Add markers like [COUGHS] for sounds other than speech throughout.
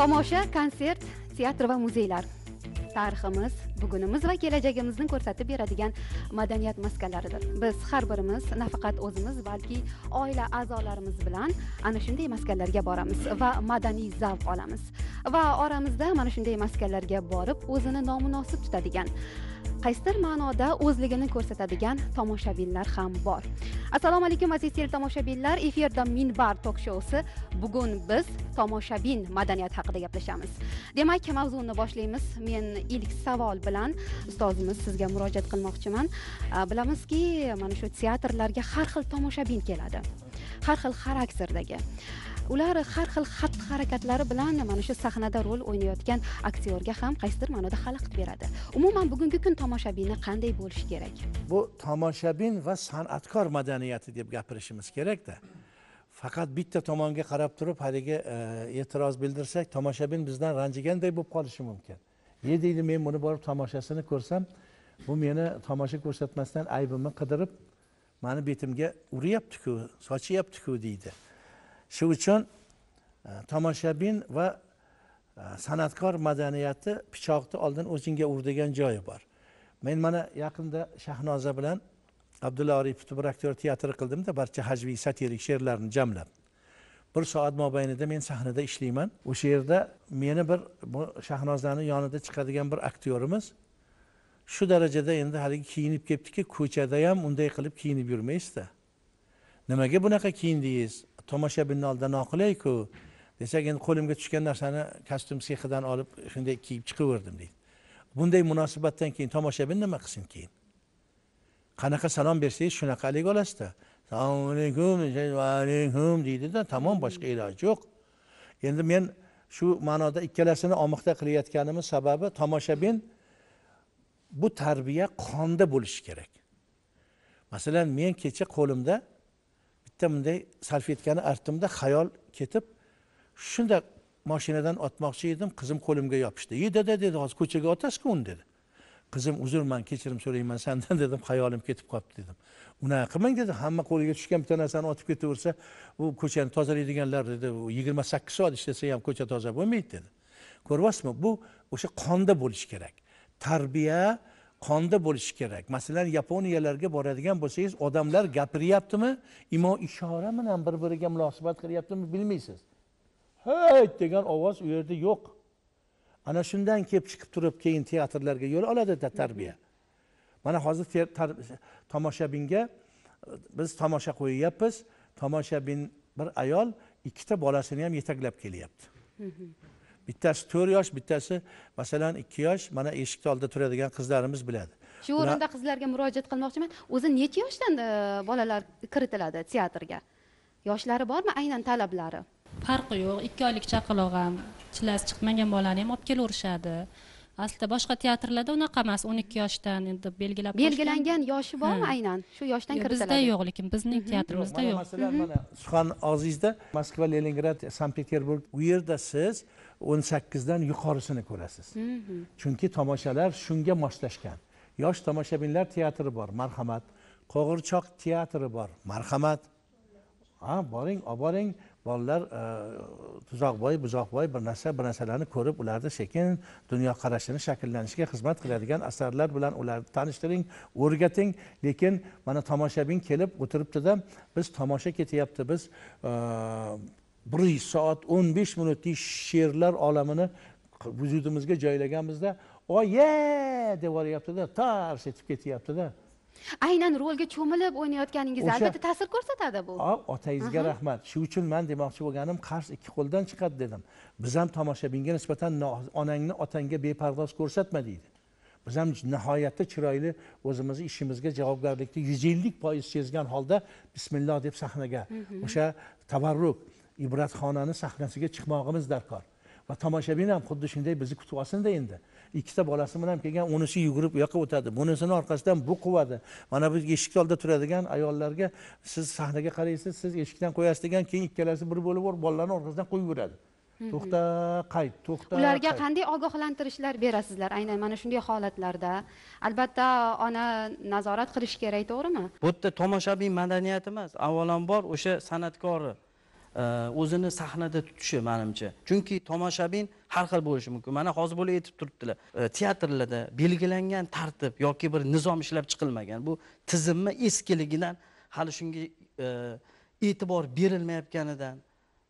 tomosha konsert teatr va muzeylar tariximiz bugunimiz va kelajagimizni ko'rsatib beradigan madaniyat maskanlaridir biz har birimiz nafaqat o'zimiz balki oila a'zolarimiz bilan ana shunday maskanlarga boramiz va madaniy zavq olamiz va oramizda mana shunday maskanlarga borib o'zini nomunosib tutadigan qaysidir ma'noda o'zligini ko'rsatadigan tomoshabinlar ham bor assalomu alaykum aziz tomoshabinlar efirda minbar tok shousi bugun biz tomoshabin madaniyati haqida gaplashamiz demak mavzuni boshlaymiz men ilk savol bilan ustozimiz sizga murojaat qilmoqchiman bilamizki mana shu teatrlarga har xil tomoshabin keladi har xil xarakterdagi ular har xil xatti harakatlari bilan mana shu sahnada rol o'ynayotgan aktyorga ham qaysidir ma'noda xalaqit beradi umuman bugungi kun tomoshabini qanday bo'lishi kerak bu tomoshabin va san'atkor madaniyati deb gapirishimiz kerakda faqat bitta tomonga qarab turib haligi e, e'tiroz bildirsak tomoshabin bizdan ranjiganday bo'lib qolishi mumkin ye deydi men buni borib tomoshasini ko'rsam bu meni tomosha ko'rsatmasdan aybimni qidirib mani betimga uryaptiku sochyaptiku deydi shu uchun e, tomoshabin va e, san'atkor madaniyati pichoqni oldin o'zingga ur degan joyi bor men mana yaqinda shahnoza bilan abdulla oripov bir aktyor teatri qildimda barcha hajviy satirik she'rlarni jamlab bir soat mobaynida men sahnada ishlayman o'sha yerda meni bir bu shahnozani yonida chiqadigan bir aktyorimiz shu darajada endi haligi kiyinib kelibdiki ko'chada ham unday qilib kiyinib yurmaysizda nimaga bunaqa kiyindingiz tomoshabinni oldida noqulayku desak endi qo'limga tushgan narsani kostyum sexidan olib shunday kiyib chiqaverdim deydi bunday munosabatdan keyin tomoshabin nima qilsin keyin qanaqa salom bersangiz shunaqa olasizda assalomu alaykum va alaykum deydida tamom boshqa iloji yo'q endi men shu ma'noda ikkalasini omixta qilayotganimni sababi tomoshabin bu tarbiya qonda bo'lishi kerak masalan men kecha qo'limda sarf salfetkani artdimda xayol ketib shunda moshinadan otmoqchi edim qizim qo'limga yopishdi ye dada dedi hozir ko'chaga otasizku uni dedi qizim uzr man kechirim so'rayman sandan [LAUGHS] dedim xayolim ketib qolibdi dedim unaqa qilmang dedi hamma qo'liga tushgan bitta narsani otib ketaversa u ko'chani tozalaydiganlar dedi yigirma sakkiz soat ishlasa ham ko'cha toza bo'lmaydi dedi ko'ryapsizmi bu o'sha qonda bo'lishi kerak tarbiya qonda bo'lishi kerak masalan yaponiyalarga boradigan bo'lsangiz odamlar gapiryaptimi imo ishora bilan bir biriga munosabat qilyaptimi bilmaysiz hey degan ovoz u yerda yo'q ana shundan kelib chiqib turib keyin teatrlarga yo'l oladida tarbiya mana hozir tomoshabinga biz tomosha qo'yyapmiz tomoshabin bir ayol ikkita bolasini ham yetaklab kelyapti bittasi to'rt yosh bittasi masalan ikki yosh mana eshikni oldida turadigan qizlarimiz biladi shu o'rinda qizlarga murojaat qilmoqchiman o'zi necha yoshdan e, bolalar kiritiladi teatrga yoshlari bormi aynan talablari farqi yo'q ikki oylik chaqaloq ham chillasi chiqmagan bolani ham olib kelaverishadi aslida boshqa teatrlarda unaqa emas o'n ikki yoshdan endi belgilab belgilangan yoshi bormi aynan shu yoshdan kiritiladi bizda yo'q lekin bizning mhm. teatrimizda yo'q masalan mhm. mana suxan og'zingizda moskva leningrad sankt peterburg u yerda siz o'n sakkizdan yuqorisini ko'rasiz mhm. chunki tomoshalar shunga moslashgan yosh tomoshabinlar teatri bor marhamat qo'g'irchoq teatri bor marhamat ha boring olib boring bolalar e, tuzoqbo'y buzoqbo'y bir narsa bir narsalarni ko'rib ularni sekin dunyoqarashini shakllanishiga xizmat qiladigan asarlar bilan ularni tanishtiring o'rgating lekin mana tomoshabin kelib o'tiribdida biz tomosha ketyapti biz e, bir soat o'n besh minutlik she'rlar olamini vujudimizga joylaganmizda oye deb yuboryaptida tars etib ketyaptida aynan rolga cho'milib o'ynayotganingiz albatta ta'sir ko'rsatadi bu otangizga rahmat shu uchun man demoqchi bo'lganim qarz ikki qo'ldan chiqadi dedim biz ham tomoshabinga nisbatan onangni otangga beparvoz ko'rsatma deydi biz ham nihoyatda chiroyli o'zimizni ishimizga javobgarlikni yuz ellik foiz sezgan holda bismillah deb sahnaga o'sha tavarruk ibratxonani sahnasiga chiqmog'imiz darkor va tomoshabin ham xuddi shunday bizni kutib olsinda endi ikkita bolasi bilan kelgan unisi yugurib u yoqqa o'tadi bunisini orqasidan bu quvadi mana bu eshik oldida turadigan ayollarga siz sahnaga qaraysiz siz eshikdan qo'yasiz degan keyin ikkalasi bir bo'lib bolalarni orqasidan qo'yib yuboradi to'xta qayt to'xta ularga qanday ogohlantirishlar berasizlar aynan mana shunday holatlarda albatta ona nazorat qilishi kerak to'g'rimi bu yerda tomoshabin madaniyati emas avvalambor o'sha san'atkori o'zini sahnada tutishi manimcha chunki tomoshabin har xil bo'lishi mumkin mana hozir bo'la aytib turibdilar teatrlarda belgilangan tartib yoki bir nizom ishlab chiqilmagan bu tizimni eskiligidan hali shunga e, e'tibor berilmayotganidan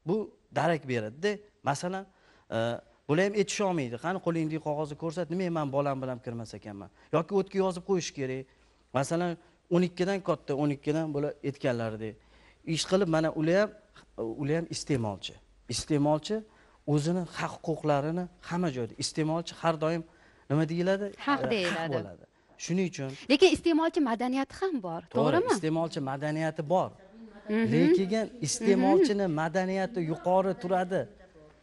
bu darak beradida masalan e, bular ham aytisha olmaydi qani qo'lingdagi qog'ozni ko'rsat nimaga man bolam bilan kirmas ekanman yoki o'tga yozib qo'yish kerak masalan o'n ikkidan katta o'n ikkidan bular aytganlaridek ish qilib mana ular ham ular ham iste'molchi iste'molchi o'zini haq huquqlarini hamma joyda iste'molchi har doim nima deyiladi haq deyiladi bo'ladi shuning uchun lekin iste'molchi madaniyati ham bor to'g'rimi iste'molchi madaniyati bor mhm. lekin iste'molchini mhm. madaniyati yuqori turadi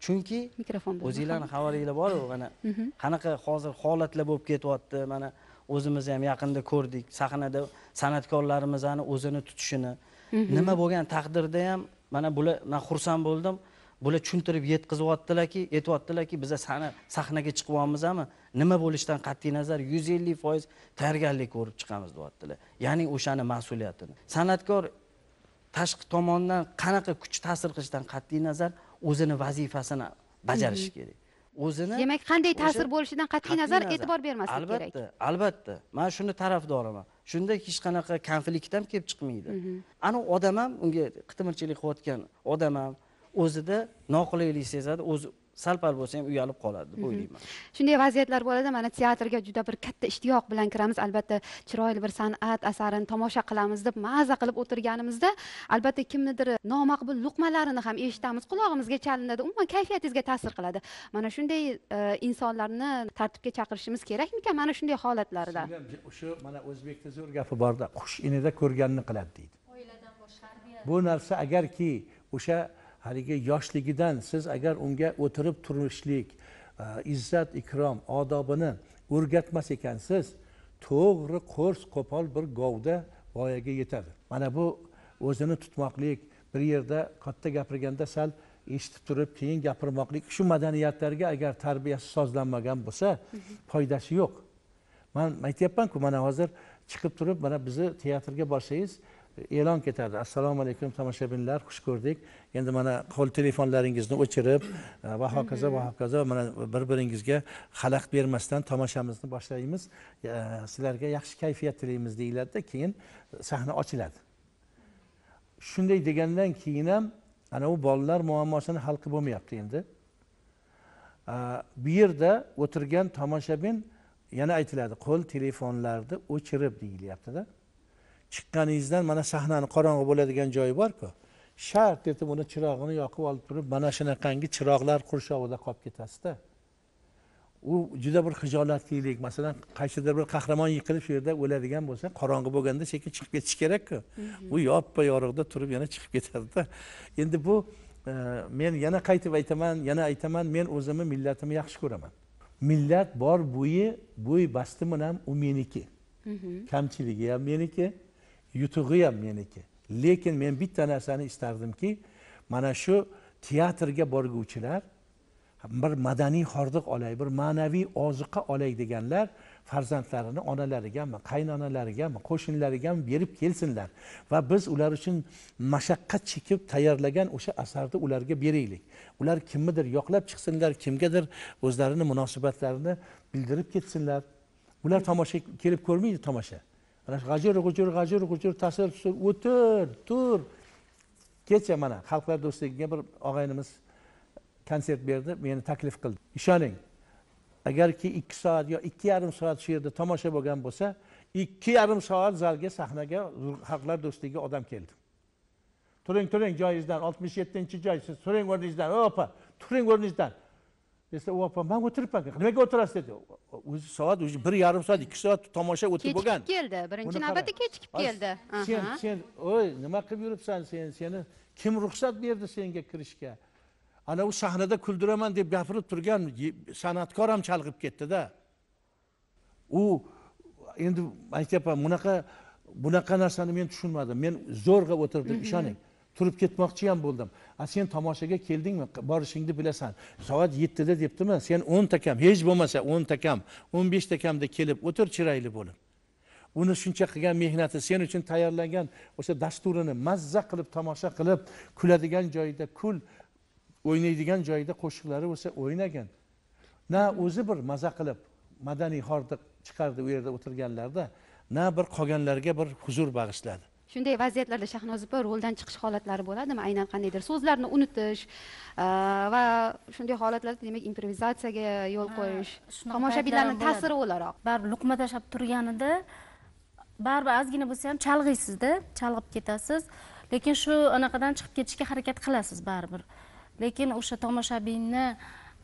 chunki mikrofon o'zinglarni xabaringlar boru mhm. mana qanaqa hozir holatlar bo'lib ketyapti mana o'zimiz ham yaqinda ko'rdik sahnada san'atkorlarimizni o'zini tutishini nima bo'lgan taqdirda ham mana bular man xursand bo'ldim bular tushuntirib yetkazyaptilarki aytyaptilarki biza sani sahnaga chiqyapmizmi nima bo'lishidan qat'iy nazar yuz ellik foiz tayyorgarlik ko'rib chiqamiz deyaptilar ya'ni o'shani mas'uliyatini san'atkor tashqi tomondan qanaqa kuch ta'sir qilishidan qat'iy nazar o'zini vazifasini bajarishi mm-hmm. kerak o'zini demak qanday ta'sir bo'lishidan qat'iy nazar e'tibor bermaslik kerak albatta albatta man shuni tarafdoriman shunda hech qanaqa konflikt ham kelib chiqmaydi mhm. ana odam ham unga qitimirchilik qilayotgan odam ham o'zida noqulaylik sezadi o'zi sal pal bo'lsa ham uyalib qoladi deb mhm. o'ylayman shunday vaziyatlar bo'ladi mana teatrga juda bir katta ishtiyoq bilan kiramiz albatta chiroyli bir san'at asarini tomosha qilamiz deb maza qilib o'tirganimizda albatta kimnidir nomaqbul luqmalarini ham eshitamiz qulog'imizga chalinadi umuman kayfiyatingizga ta'sir qiladi mana shunday e, insonlarni tartibga chaqirishimiz kerakmikan mana shunday holatlarda shu mana o'zbekda zo'r gapi borda qush inida ko'rganini qiladi deydi bu narsa agarki o'sha haligi yoshligidan siz agar unga o'tirib turishlik e, izzat ikrom odobini o'rgatmas ekansiz to'g'ri qo'rs qo'pol bir govda voyaga yetadi mana bu o'zini tutmoqlik bir yerda katta gapirganda sal eshitib turib keyin gapirmoqlik shu madaniyatlarga agar tarbiyasi sozlanmagan bo'lsa foydasi yo'q man aytyapmanku mana hozir chiqib turib mana bizni teatrga borsangiz e'lon ketardi assalomu alaykum tomoshabinlar xush ko'rdik endi mana qo'l telefonlaringizni o'chirib e, va hokazo va hokazo mana bir biringizga xalaqit bermasdan tomoshamizni boshlaymiz e, sizlarga yaxshi kayfiyat tilaymiz deyiladida keyin sahna ochiladi shunday degandan keyin ham ana u bolalar muammosini hal qilib bo'lmayapti endi e, bu yerda o'tirgan tomoshabin yana aytiladi qo'l telefonlarni o'chirib deyilyaptida de. chiqqaningizdan mana sahnani qorong'i bo'ladigan joyi borku shart etib uni chirog'ini yoqib olib turib mana shunaqangi chiroqlar qurshovida qolib ketasizda u juda bir hijolatlilik masalan qaysidir bir qahramon yiqilib shu yerda o'ladigan bo'lsa qorong'i bo'lganda sekin chiqib ketish kerakku mhm. u yoppa yorug'da turib yana chiqib ketadida endi bu e, men yana qaytib aytaman yana aytaman men o'zimni millatimni yaxshi ko'raman millat bor bo'yi bo'y basti bilan u meniki mhm. kamchiligi ham meniki yutug'i ham meniki lekin men bitta narsani istardimki mana shu teatrga borguvchilar bir madaniy hordiq olay bir ma'naviy oziqa olay deganlar farzandlarini onalarigami qaynonalarigami qo'shnilarigami berib kelsinlar va biz ular uchun mashaqqat chekib tayyorlagan o'sha asarni ularga beraylik ular kimnidir yoqlab chiqsinlar kimgadir o'zlarini munosabatlarini bildirib ketsinlar ular tomosha kelib ko'rmaydi tomosha mana shu g'ajur g'ujur g'ajur g'ujur tasir tusir o'tir tur kecha mana xalqlar do'stligiga bir og'aynimiz konsert berdi meni taklif qildi ishoning agarki ikki soat yo ikki yarim soat shu yerda tomosha bo'lgan bo'lsa ikki yarim soat zalga sahnaga xalqlar do'stligiga odam keldi turing turing joyingizdan oltmish yettinchi joy siz turing o'rningizdan opa turing o'rningizdan desa u opa man o'tiribman nimaga o'tirasiz dedi o'zi soat уже bir yarim soat ikki soat tomosha o'tib bo'lgan kechikib keldi birinchi navbatda kechikib keldi sen sen oy nima qilib yuribsan sen seni kim ruxsat berdi senga kirishga ana u sahnada kuldiraman deb gapirib turgan san'atkor ham chalg'ib ketdida u endi aytyapman bunaqa bunaqa narsani men tushunmadim men zo'rg'a o'tirdim ishoning turib ketmoqchi ham bo'ldim a sen tomoshaga keldingmi borishingni bilasan soat yettida debdimi sen o'ntakam hech bo'lmasa o'ntakam o'n beshtakamda kelib o'tir chiroyli bo'lib uni shuncha qilgan mehnati sen uchun tayyorlangan o'sha dasturini mazza qilib tomosha qilib kuladigan joyida kul o'ynaydigan joyida qo'shiqlari bo'lsa o'ynagin na o'zi bir maza qilib madaniy hordiq chiqardi u yerda o'tirganlarda na bir qolganlarga bir huzur bag'ishladi shunday vaziyatlarda shahnoz opa roldan chiqish holatlari bo'ladimi aynan qandaydir so'zlarni unutish e, va shunday holatlarda demak improvizatsiyaga yo'l qo'yish tomoshabinlarni ta'siri o'laroq baribir luqma tashlab turganida baribir ozgina bo'lsa ham chalg'iysizda chalg'ib ketasiz lekin shu anaqadan chiqib ketishga harakat qilasiz baribir lekin o'sha tomoshabinni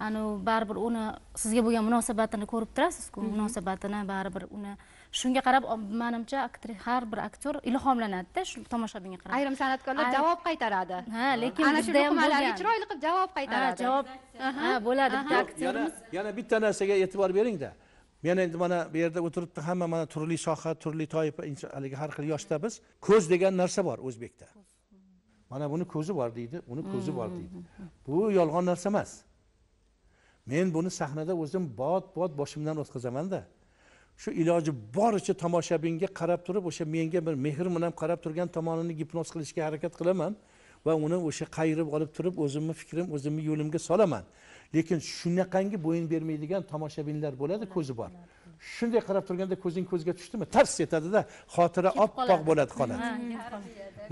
anavi baribir uni sizga bo'lgan munosabatini ko'rib turasizku mhm. munosabatini baribir uni shunga qarab manimcha har bir aktyor ilhomlanadida shu tomoshabinga qarab ayrim san'atkorlar javob qaytaradi ha lekin ana shu luqmalarni chiroyli qilib javob qaytaradi javob ha bo'ladi aktyorimiz yana bitta narsaga e'tibor beringda men endi mana bu yerda o'tiribdi hamma mana turli soha turli toifa haligi har xil yoshda biz ko'z degan narsa bor o'zbekda mana buni ko'zi bor deydi uni ko'zi bor hmm. deydi bu yolg'on narsa emas men buni sahnada o'zim bot bot boshimdan o'tkazamanda shu iloji boricha tomoshabinga qarab turib o'sha menga bir mehr bilan qarab turgan tomonini gipnoz qilishga harakat qilaman va uni o'sha qayirib olib turib o'zimni fikrim o'zimni yo'limga solaman lekin shunaqangi bo'yin bermaydigan tomoshabinlar bo'ladi ko'zi bor shunday qarab turganda ko'zing ko'zga tushdimi tars etadida xotira oppoq bo'ladi qoladi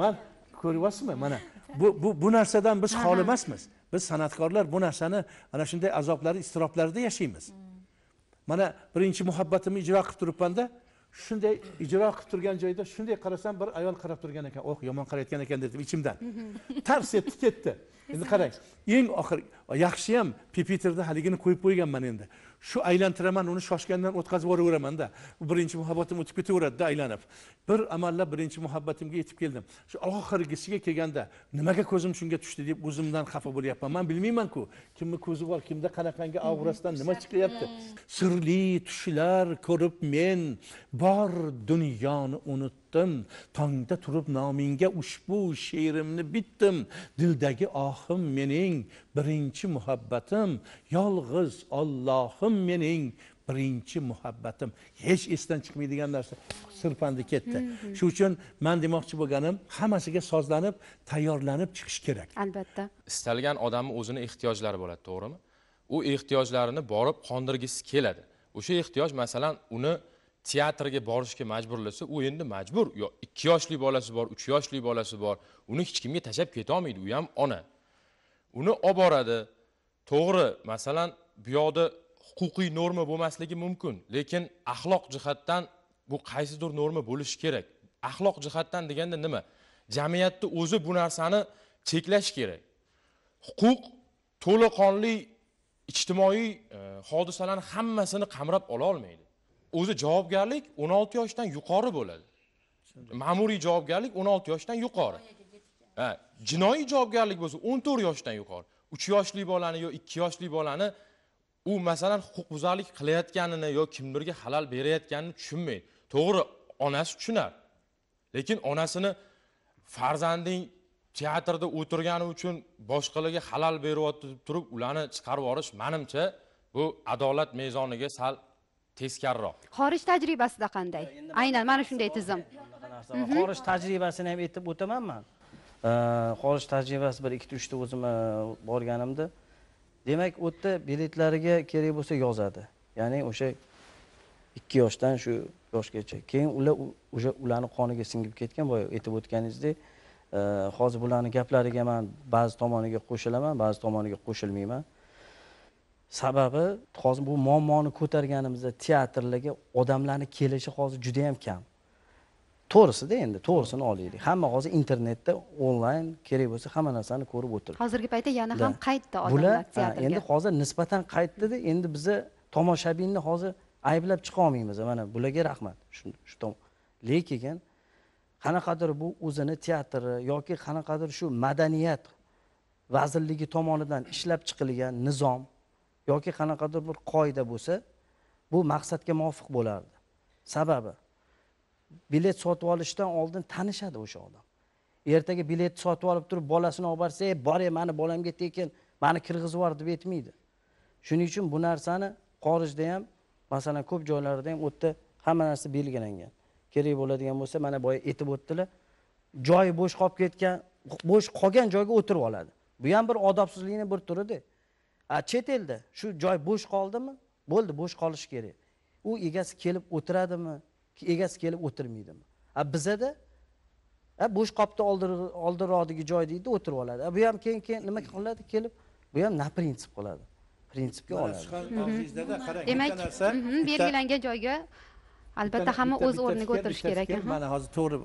man ko'ryapsizmi mana bu bu bu narsadan biz xoli emasmiz biz san'atkorlar bu narsani ana shunday azoblari iztiroblarida yashaymiz hmm. mana birinchi muhabbatimni ijro qilib turibmanda shunday ijro qilib turgan joyda shunday qarasam bir ayol qarab turgan ekan oh yomon qarayotgan ekan deb ichimdan [LAUGHS] tars etdi ketdi endi qarang eng oxirgi yaxshiyam pipiterni haligini qo'yib qo'yganman endi shu aylantiraman uni shoshgandan o'tkazib yuboraveramanda birinchi muhabbatim o'tib ketaveradida aylanib bir amallab birinchi muhabbatimga yetib keldim shu oxirgisiga kelganda nimaga ko'zim shunga tushdi deb o'zimdan xafa bo'lyapman man bilmaymanku kimni ko'zi bor kimda qanaqangi avrasidan nima chiqyapti hmm. sirli tushlar ko'rib men bor dunyoni unutdim ketdim tongda turib nomingga ushbu she'rimni bitdim dildagi ohim mening birinchi muhabbatim yolg'iz ollohim mening birinchi muhabbatim hech esdan chiqmaydigan narsa sirpandi ketdi mhm. shuning uchun man demoqchi bo'lganim hammasiga sozlanib tayyorlanib chiqish kerak albatta istalgan odamni o'zini ehtiyojlari bo'ladi to'g'rimi u ehtiyojlarini borib qondirgisi keladi o'sha ehtiyoj masalan uni teatrga borishga majburlasa u endi majbur yo ikki yoshli bolasi bor uch yoshli bolasi bor uni hech kimga tashlab ketolmaydi u ham ona uni olib boradi to'g'ri masalan bu yoqda huquqiy norma bo'lmasligi mumkin lekin axloq jihatdan bu qaysidir norma bo'lishi kerak axloq jihatdan deganda nima jamiyatni o'zi bu narsani cheklash kerak huquq to'laqonli ijtimoiy e, hodisalarni hammasini qamrab ola olmaydi o'zi javobgarlik 16 yoshdan yuqori bo'ladi ma'muriy javobgarlik 16 yoshdan yuqori ha jinoiy javobgarlik bo'lsa 14 yoshdan yuqori 3 yoshli bolani yo 2 yoshli bolani u masalan huquqbuzarlik qilayotganini yo kimdirga halal berayotganini tushunmaydi to'g'ri onasi tushunadi lekin onasini farzanding teatrda o'tirgani uchun boshqalarga halal beryapti deb turib ularni chiqarib yuborish manimcha bu adolat mezoniga sal teskarroq xorij tajribasida qanday aynan mana shunday tizim mhm. xorij tajribasini ham aytib o'taman man xorij tajribasi bir ikki uchta o'zim e, borganimda demak u yerda biletlariga kerak bo'lsa yozadi ya'ni o'sha ikki yoshdan shu yoshgacha keyin ular уже ularni qoniga singib ketgan boya aytib o'tganingizdek e, hozir bularni gaplariga man ba'zi tomoniga qo'shilaman ba'zi tomoniga qo'shilmayman sababi hozir bu muammoni ko'targanimizda teatrlarga odamlarni kelishi hozir juda yam kam to'g'risida endi to'g'risini olaylik hamma hozir internetda onlayn kerak bo'lsa hamma narsani ko'rib o'tiribdi hozirgi paytda yana ham qaytdi odamlar teatrga endi hozir nisbatan qaytdida endi biza tomoshabinni hozir ayblab chiqa olmaymiz mana bularga rahmat shu lekin qanaqadir bu o'zini teatri yoki qanaqadir shu madaniyat vazirligi tomonidan ishlab chiqilgan nizom yoki qanaqadir bir qoida bo'lsa bu maqsadga muvofiq bo'lardi sababi bilet sotib olishdan oldin tanishadi o'sha odam ertaga biletni sotib olib turib bolasini olib borsa ey bor mani bolamga tekin mani kirgizib yubor deb aytmaydi shuning uchun bu narsani xorijda ham masalan ko'p joylarda ham u yerda hamma narsa belgilangan kerak bo'ladigan bo'lsa mana boya aytib o'tdilar joyi bo'sh qolib ketgan bo'sh qolgan joyga o'tirib oladi bu ham bir odobsizlikni bir turida a chet elda shu joy bo'sh qoldimi bo'ldi bo'sh qolishi kerak u egasi kelib o'tiradimi egasi kelib o'tirmaydimi a bizada bo'sh qolibdi oldinroqdagi joy deydi o'tirib oladi bu ham keyin keyin nima qiladi kelib bu ham na prinsip qiladi prinsipga oladi demak mhm, belgilangan joyga albatta hamma o'z o'rniga o'tirishi kerak mana hozir to'g'ri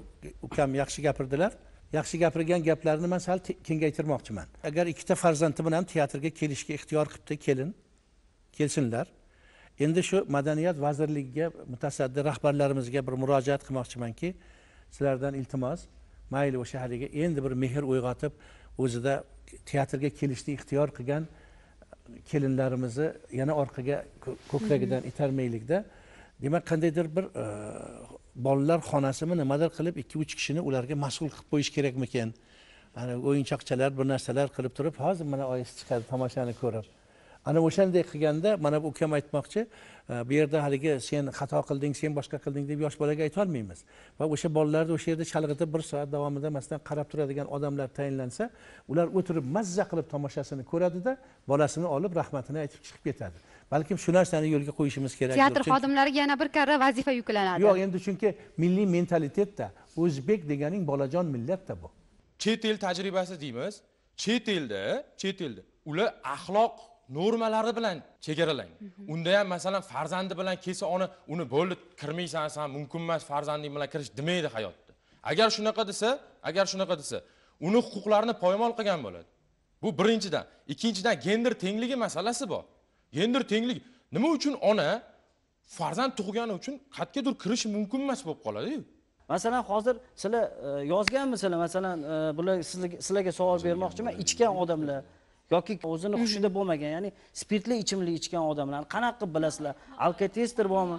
ukam yaxshi gapirdilar yaxshi gapirgan gaplarini man sal kengaytirmoqchiman agar ikkita farzandi bilan teatrga kelishga ixtiyor qilibdi kelin kelsinlar endi shu madaniyat vazirligiga mutasaddi rahbarlarimizga bir murojaat qilmoqchimanki sizlardan iltimos mayli o'sha haligi endi bir mehr uyg'otib o'zida teatrga kelishni ixtiyor qilgan e, kelinlarimizni yana orqaga ko'kragidan itarmaylikda demak qandaydir bir e, bolalar xonasimi nimadir qilib ikki uch kishini ularga mas'ul qilib qo'yish kerakmikan ana o'yinchoqchalar bir narsalar qilib turib hozir mana oyisi chiqadi tomoshani ko'rib ana o'shanday qilganda mana bu ukam aytmoqchi bu yerda haligi sen xato qilding sen boshqa qilding deb yosh bolaga aytolmaymiz va o'sha bolalarni o'sha yerda chalg'itib bir soat davomida masalan qarab turadigan odamlar tayinlansa ular o'tirib mazza qilib tomoshasini ko'radida bolasini olib rahmatini aytib chiqib ketadi balkim shu narsani yo'lga qo'yishimiz kerak teatr xodimlariga yana bir karra vazifa yuklanadi yo'q endi chunki milliy mentalitetda o'zbek deganing bolajon millatda bu chet el tajribasi deymiz chet elda chet elda ular axloq normalari bilan chegaralangan mhm. unda ham masalan farzandi bilan kelsa ona uni bo'ldi kirmaysan san mumkin emas farzanding bilan kirish demaydi hayotda agar shunaqa desa agar shunaqa desa uni huquqlarini poymol qilgan bo'ladi bu birinchidan ikkinchidan gender tengligi masalasi bor gender tenglik nima uchun ona farzand tug'gani uchun qayergadir kirishi mumkin emas bo'lib qoladiyu masalan hozir sizlar e, yozganmisizlar masalan e, bular sizlarga savol bermoqchiman ichgan odamlar yoki o'zini hushida bo'lmagan ya'ni spirtli ichimlik ichgan odamlarni qanaqa qilib bilasizlar alkotestr bormi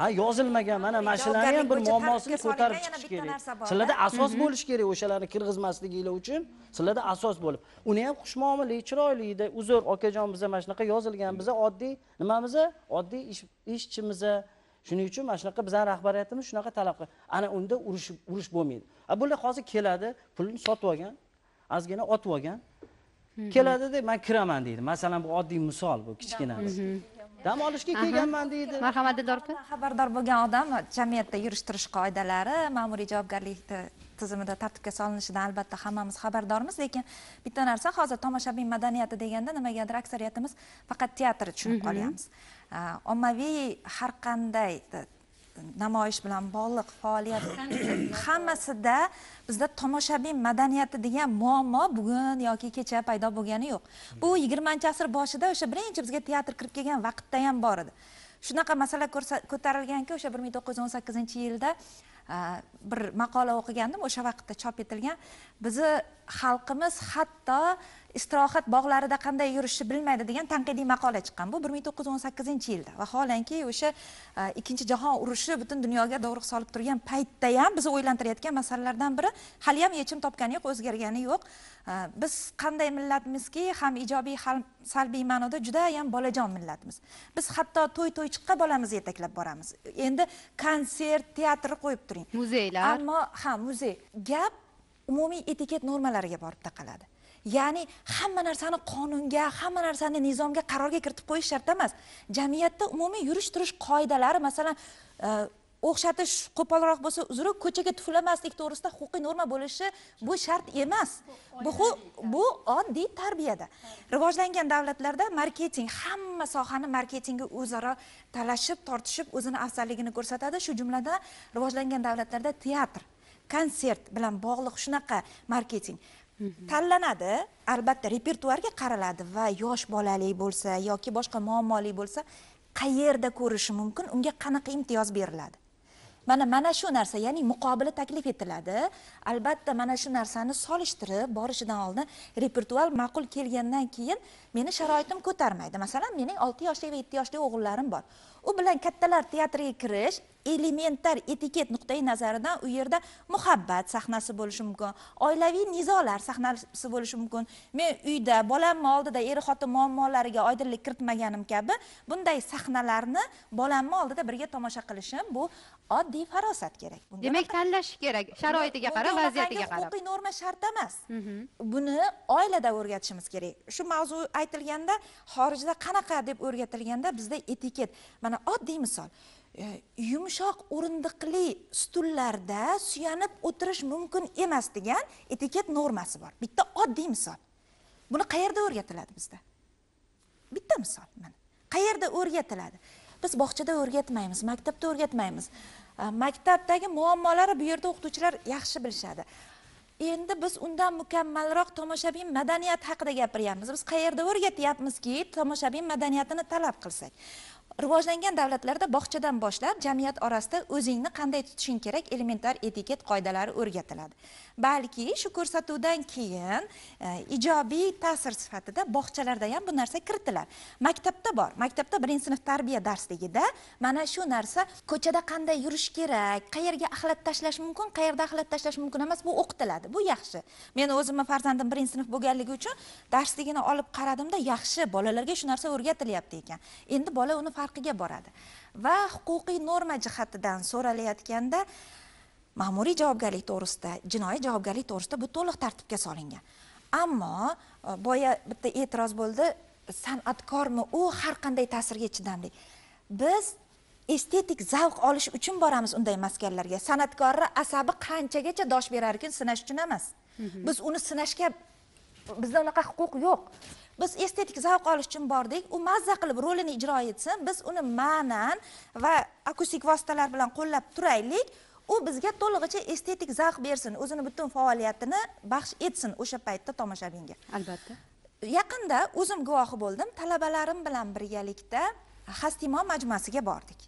ha yozilmagan mana mana shularni ham bir muammosini ko'tarib chiqish kerak sizlarda asos bo'lishi kerak o'shalarni kirgizmasliginglar uchun sizlarda asos bo'lib uni ham xushmuomillik chiroylida uzr okajon biza mana shunaqa yozilgan biza oddiy nimamiz oddiy ishchimiz shuning uchun mana shunaqa bizani rahbariyatimiz shunaqa talab qiladi ana unda urush urush bo'lmaydi bular hozir keladi pulni sotib olgan ozgina otib olgan keladida man kiraman deydi masalan bu oddiy misol bu kichkina dam olishga kelganman deydi marhamat dildor opa xabardor bo'lgan odam jamiyatda yurish turish qoidalari ma'muriy javobgarlik tizimida tartibga solinishidan albatta hammamiz xabardormiz lekin bitta narsa hozir tomoshabin madaniyati deganda nimagadir aksariyatimiz faqat teatr tushunib qolyapmiz ommaviy har qanday namoyish bilan bog'liq faoliyat [COUGHS] [COUGHS] hammasida bizda tomoshabin madaniyati degan muammo bugun yoki kecha paydo bo'lgani yo'q bu hmm. yigirmanchi asr boshida o'sha birinchi bizga teatr kirib kelgan vaqtda ham bor edi shunaqa masala ko'tarilganki o'sha bir ming to'qqiz yuz o'n sakkizinchi yilda bir maqola o'qigandim o'sha vaqtda chop etilgan bizni xalqimiz hatto istirohat bog'larida qanday yurishni bilmaydi degan tanqidiy maqola chiqqan bu bir ming to'qqiz yuz o'n sakkizinchi yilda vaholanki o'sha e, ikkinchi jahon urushi butun dunyoga dovruq solib turgan paytda ham bizni o'ylantirayotgan masalalardan biri haliyam yechim topgani yo'q o'zgargani yo'q e, biz qanday millatmizki ham ijobiy ham salbiy ma'noda judayam bolajon millatmiz biz hatto to'y to'ychiqqa bolamizni yetaklab boramiz endi konsert teatr qo'yib turing muzeylar ammo ha muzey gap umumiy etiket normalariga borib taqaladi ya'ni hamma narsani qonunga hamma narsani nizomga qarorga kiritib qo'yish shart emas jamiyatda umumiy yurish turish qoidalari masalan e, o'xshatish qo'polroq bo'lsa uzri ko'chaga tuflamaslik to'g'risida huquqiy norma bo'lishi bu shart emas bu bu oddiy tarbiyada rivojlangan davlatlarda marketing hamma sohani marketingi o'zaro talashib tortishib o'zini afzalligini ko'rsatadi shu jumladan rivojlangan davlatlarda teatr konsert bilan bog'liq shunaqa marketing Mm-hmm. tanlanadi albatta repertuarga qaraladi va yosh bolali bo'lsa yoki boshqa muammoli bo'lsa qayerda ko'rishi mumkin unga qanaqa imtiyoz beriladi mana mana shu narsa ya'ni muqobili taklif etiladi albatta mana shu narsani solishtirib borishidan oldin repertuar ma'qul kelgandan keyin meni sharoitim ko'tarmaydi masalan mening olti yoshli va yetti yoshli o'g'illarim bor u bilan kattalar teatriga kirish elementar etiket nuqtai nazaridan u yerda muhabbat sahnasi bo'lishi mumkin oilaviy nizolar sahnasi bo'lishi mumkin men uyda bolamni oldida er xotin muammolariga oydinlik kiritmaganim kabi bunday sahnalarni bolamni oldida birga tomosha qilishim bu oddiy farosat kerak demak tanlash kerak sharoitiga qarab vaziyatiga qarab huquqiy norma shart emas buni oilada o'rgatishimiz kerak shu mavzu aytilganda xorijda qanaqa deb o'rgatilganda bizda etiket mana mana oddiy misol e, yumshoq o'rindiqli stullarda suyanib o'tirish mumkin emas degan etiket normasi bor bitta oddiy misol buni qayerda o'rgatiladi bizda bitta misol mana qayerda o'rgatiladi biz bog'chada o'rgatmaymiz maktabda o'rgatmaymiz e, maktabdagi muammolari bu yerda o'qituvchilar yaxshi bilishadi endi biz undan mukammalroq tomoshabin madaniyati haqida gapiryapmiz biz qayerda o'rgatyapmizki tomoshabin madaniyatini talab qilsak rivojlangan davlatlarda bog'chadan boshlab jamiyat orasida o'zingni qanday tutishing kerak elementar etiket qoidalari o'rgatiladi balki shu ko'rsatuvdan keyin e, ijobiy ta'sir sifatida bog'chalarda ham bu narsa kiritdilar maktabda bor maktabda birinchi sinf tarbiya darsligida mana shu narsa ko'chada qanday yurish kerak qayerga axlat tashlash mumkin qayerda axlat tashlash mumkin emas bu o'qitiladi bu yaxshi men o'zimni farzandim birinchi sinf bo'lganligi uchun darsligini olib qaradimda yaxshi bolalarga shu narsa o'rgatilyapti ekan endi bola uni farqiga boradi va huquqiy norma jihatidan so'ralayotganda ma'muriy javobgarlik to'g'risida jinoiy javobgarlik to'g'risida bu to'liq tartibga solingan ammo e, boya bitta e'tiroz bo'ldi san'atkormi u har qanday ta'sirga chidamli biz estetik zavq olish uchun boramiz unday maskanlarga san'atkorni asabi qanchagacha dosh berar ekan sinash uchun emas biz uni sinashga bizda unaqa huquq yo'q biz estetik zavq olish uchun bordik u mazza qilib rolini ijro etsin biz uni ma'nan va akustik vositalar bilan qo'llab turaylik u bizga to'lig'icha estetik zavq bersin o'zini butun faoliyatini baxsh etsin o'sha paytda tomoshabinga albatta yaqinda o'zim guvohi bo'ldim talabalarim bilan birgalikda hastimon majmuasiga bordik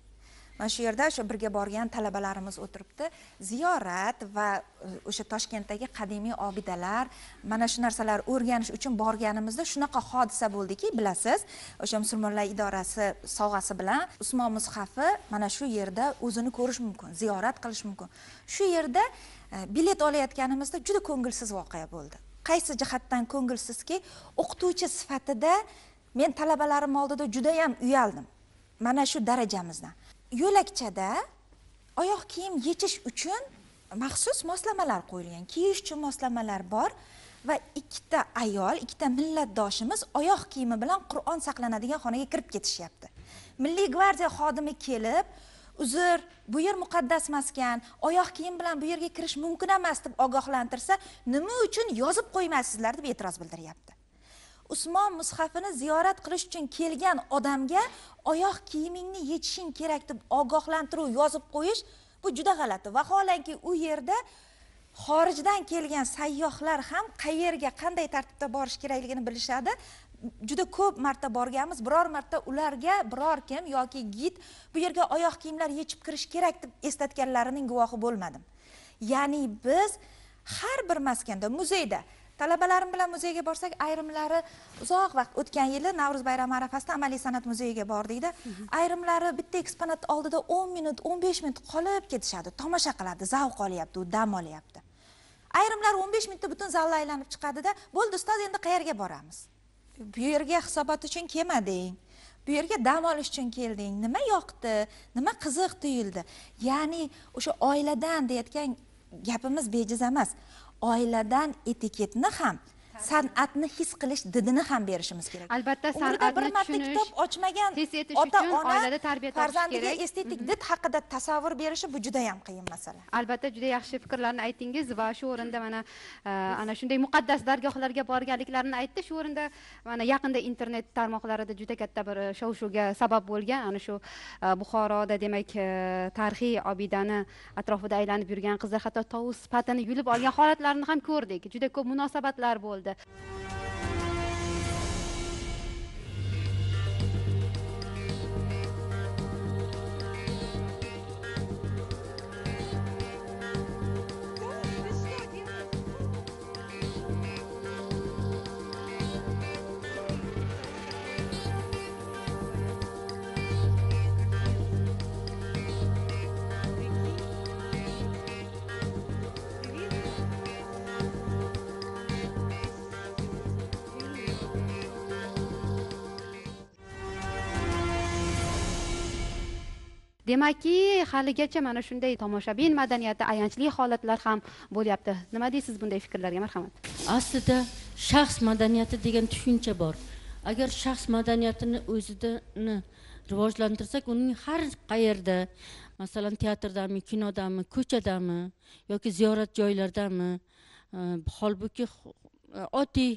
mana shu yerda o'sha birga borgan talabalarimiz o'tiribdi ziyorat va e, o'sha toshkentdagi qadimiy obidalar mana shu narsalar o'rganish uchun borganimizda shunaqa hodisa bo'ldiki bilasiz o'sha musulmonlar idorasi sovg'asi bilan usmon mushafi mana shu yerda o'zini ko'rish mumkin ziyorat qilish mumkin shu yerda e, bilet olayotganimizda juda ko'ngilsiz voqea bo'ldi qaysi jihatdan ko'ngilsizki o'qituvchi sifatida men talabalarim oldida judayam uyaldim mana shu darajamizdan yo'lakchada oyoq kiyim yechish uchun maxsus moslamalar qo'yilgan kiyish uchun moslamalar bor va ikkita ayol ikkita millatdoshimiz oyoq kiyimi bilan qur'on saqlanadigan xonaga kirib ketishyapti milliy gvardiya xodimi kelib uzr bu yer muqaddas maskan oyoq kiyim bilan bu yerga kirish mumkin emas deb ogohlantirsa nima uchun yozib qo'ymaysizlar deb e'tiroz bildiryapti usmon mushafini ziyorat qilish uchun kelgan odamga oyoq kiyimingni yechishing kerak deb ogohlantiruv yozib qo'yish bu juda g'alati vaholanki u yerda xorijdan kelgan sayyohlar ham qayerga qanday tartibda borish kerakligini bilishadi juda ko'p marta borganmiz biror marta ularga biror kim yoki gid bu yerga oyoq kiyimlar yechib kirish kerak deb eslatganlarining guvohi bo'lmadim ya'ni biz har bir maskanda muzeyda talabalarim bilan muzeyga borsak ayrimlari uzoq vaqt o'tgan yili navro'z bayrami arafasida amaliy san'at muzeyiga bordikda ayrimlari bitta eksponat oldida 10 minut 15 minut qolib ketishadi tomosha qiladi zavq olyapti u dam olyapti ayrimlar 15 minutda butun zalni aylanib chiqadida bo'ldi ustoz endi qayerga boramiz bu yerga hisobot uchun kelmading bu yerga dam olish uchun kelding nima yoqdi nima qiziq tuyuldi ya'ni o'sha oiladan deyotgan gapimiz bejiz emas oiladan etiketni ham san'atni his qilish didini ham berishimiz kerak albatta san'atni bir marta kitob ochmagan ota ona oilada tarbiya farzandiga estetik mhm. did haqida tasavvur berishi bu juda yam qiyin masala albatta juda yaxshi fikrlarni aytdingiz va shu o'rinda mana e, ana shunday muqaddas dargohlarga borganliklarini aytdi shu o'rinda mana yaqinda internet tarmoqlarida juda katta bir e, shov shuvga sabab bo'lgan ana shu e, buxoroda demak tarixiy obidani atrofida aylanib yurgan qizlar hatto tovus patini yulib olgan holatlarni ham ko'rdik juda ko'p munosabatlar bo'ldi werden. demakki haligacha mana shunday tomoshabin madaniyati ayanchli holatlar ham bo'lyapti nima deysiz bunday fikrlarga marhamat aslida shaxs madaniyati degan tushuncha bor agar shaxs madaniyatini o'zini rivojlantirsak uning har qayerda masalan teatrdami kinodami ko'chadami yoki ziyorat joylardami e, holbuki e, oddiy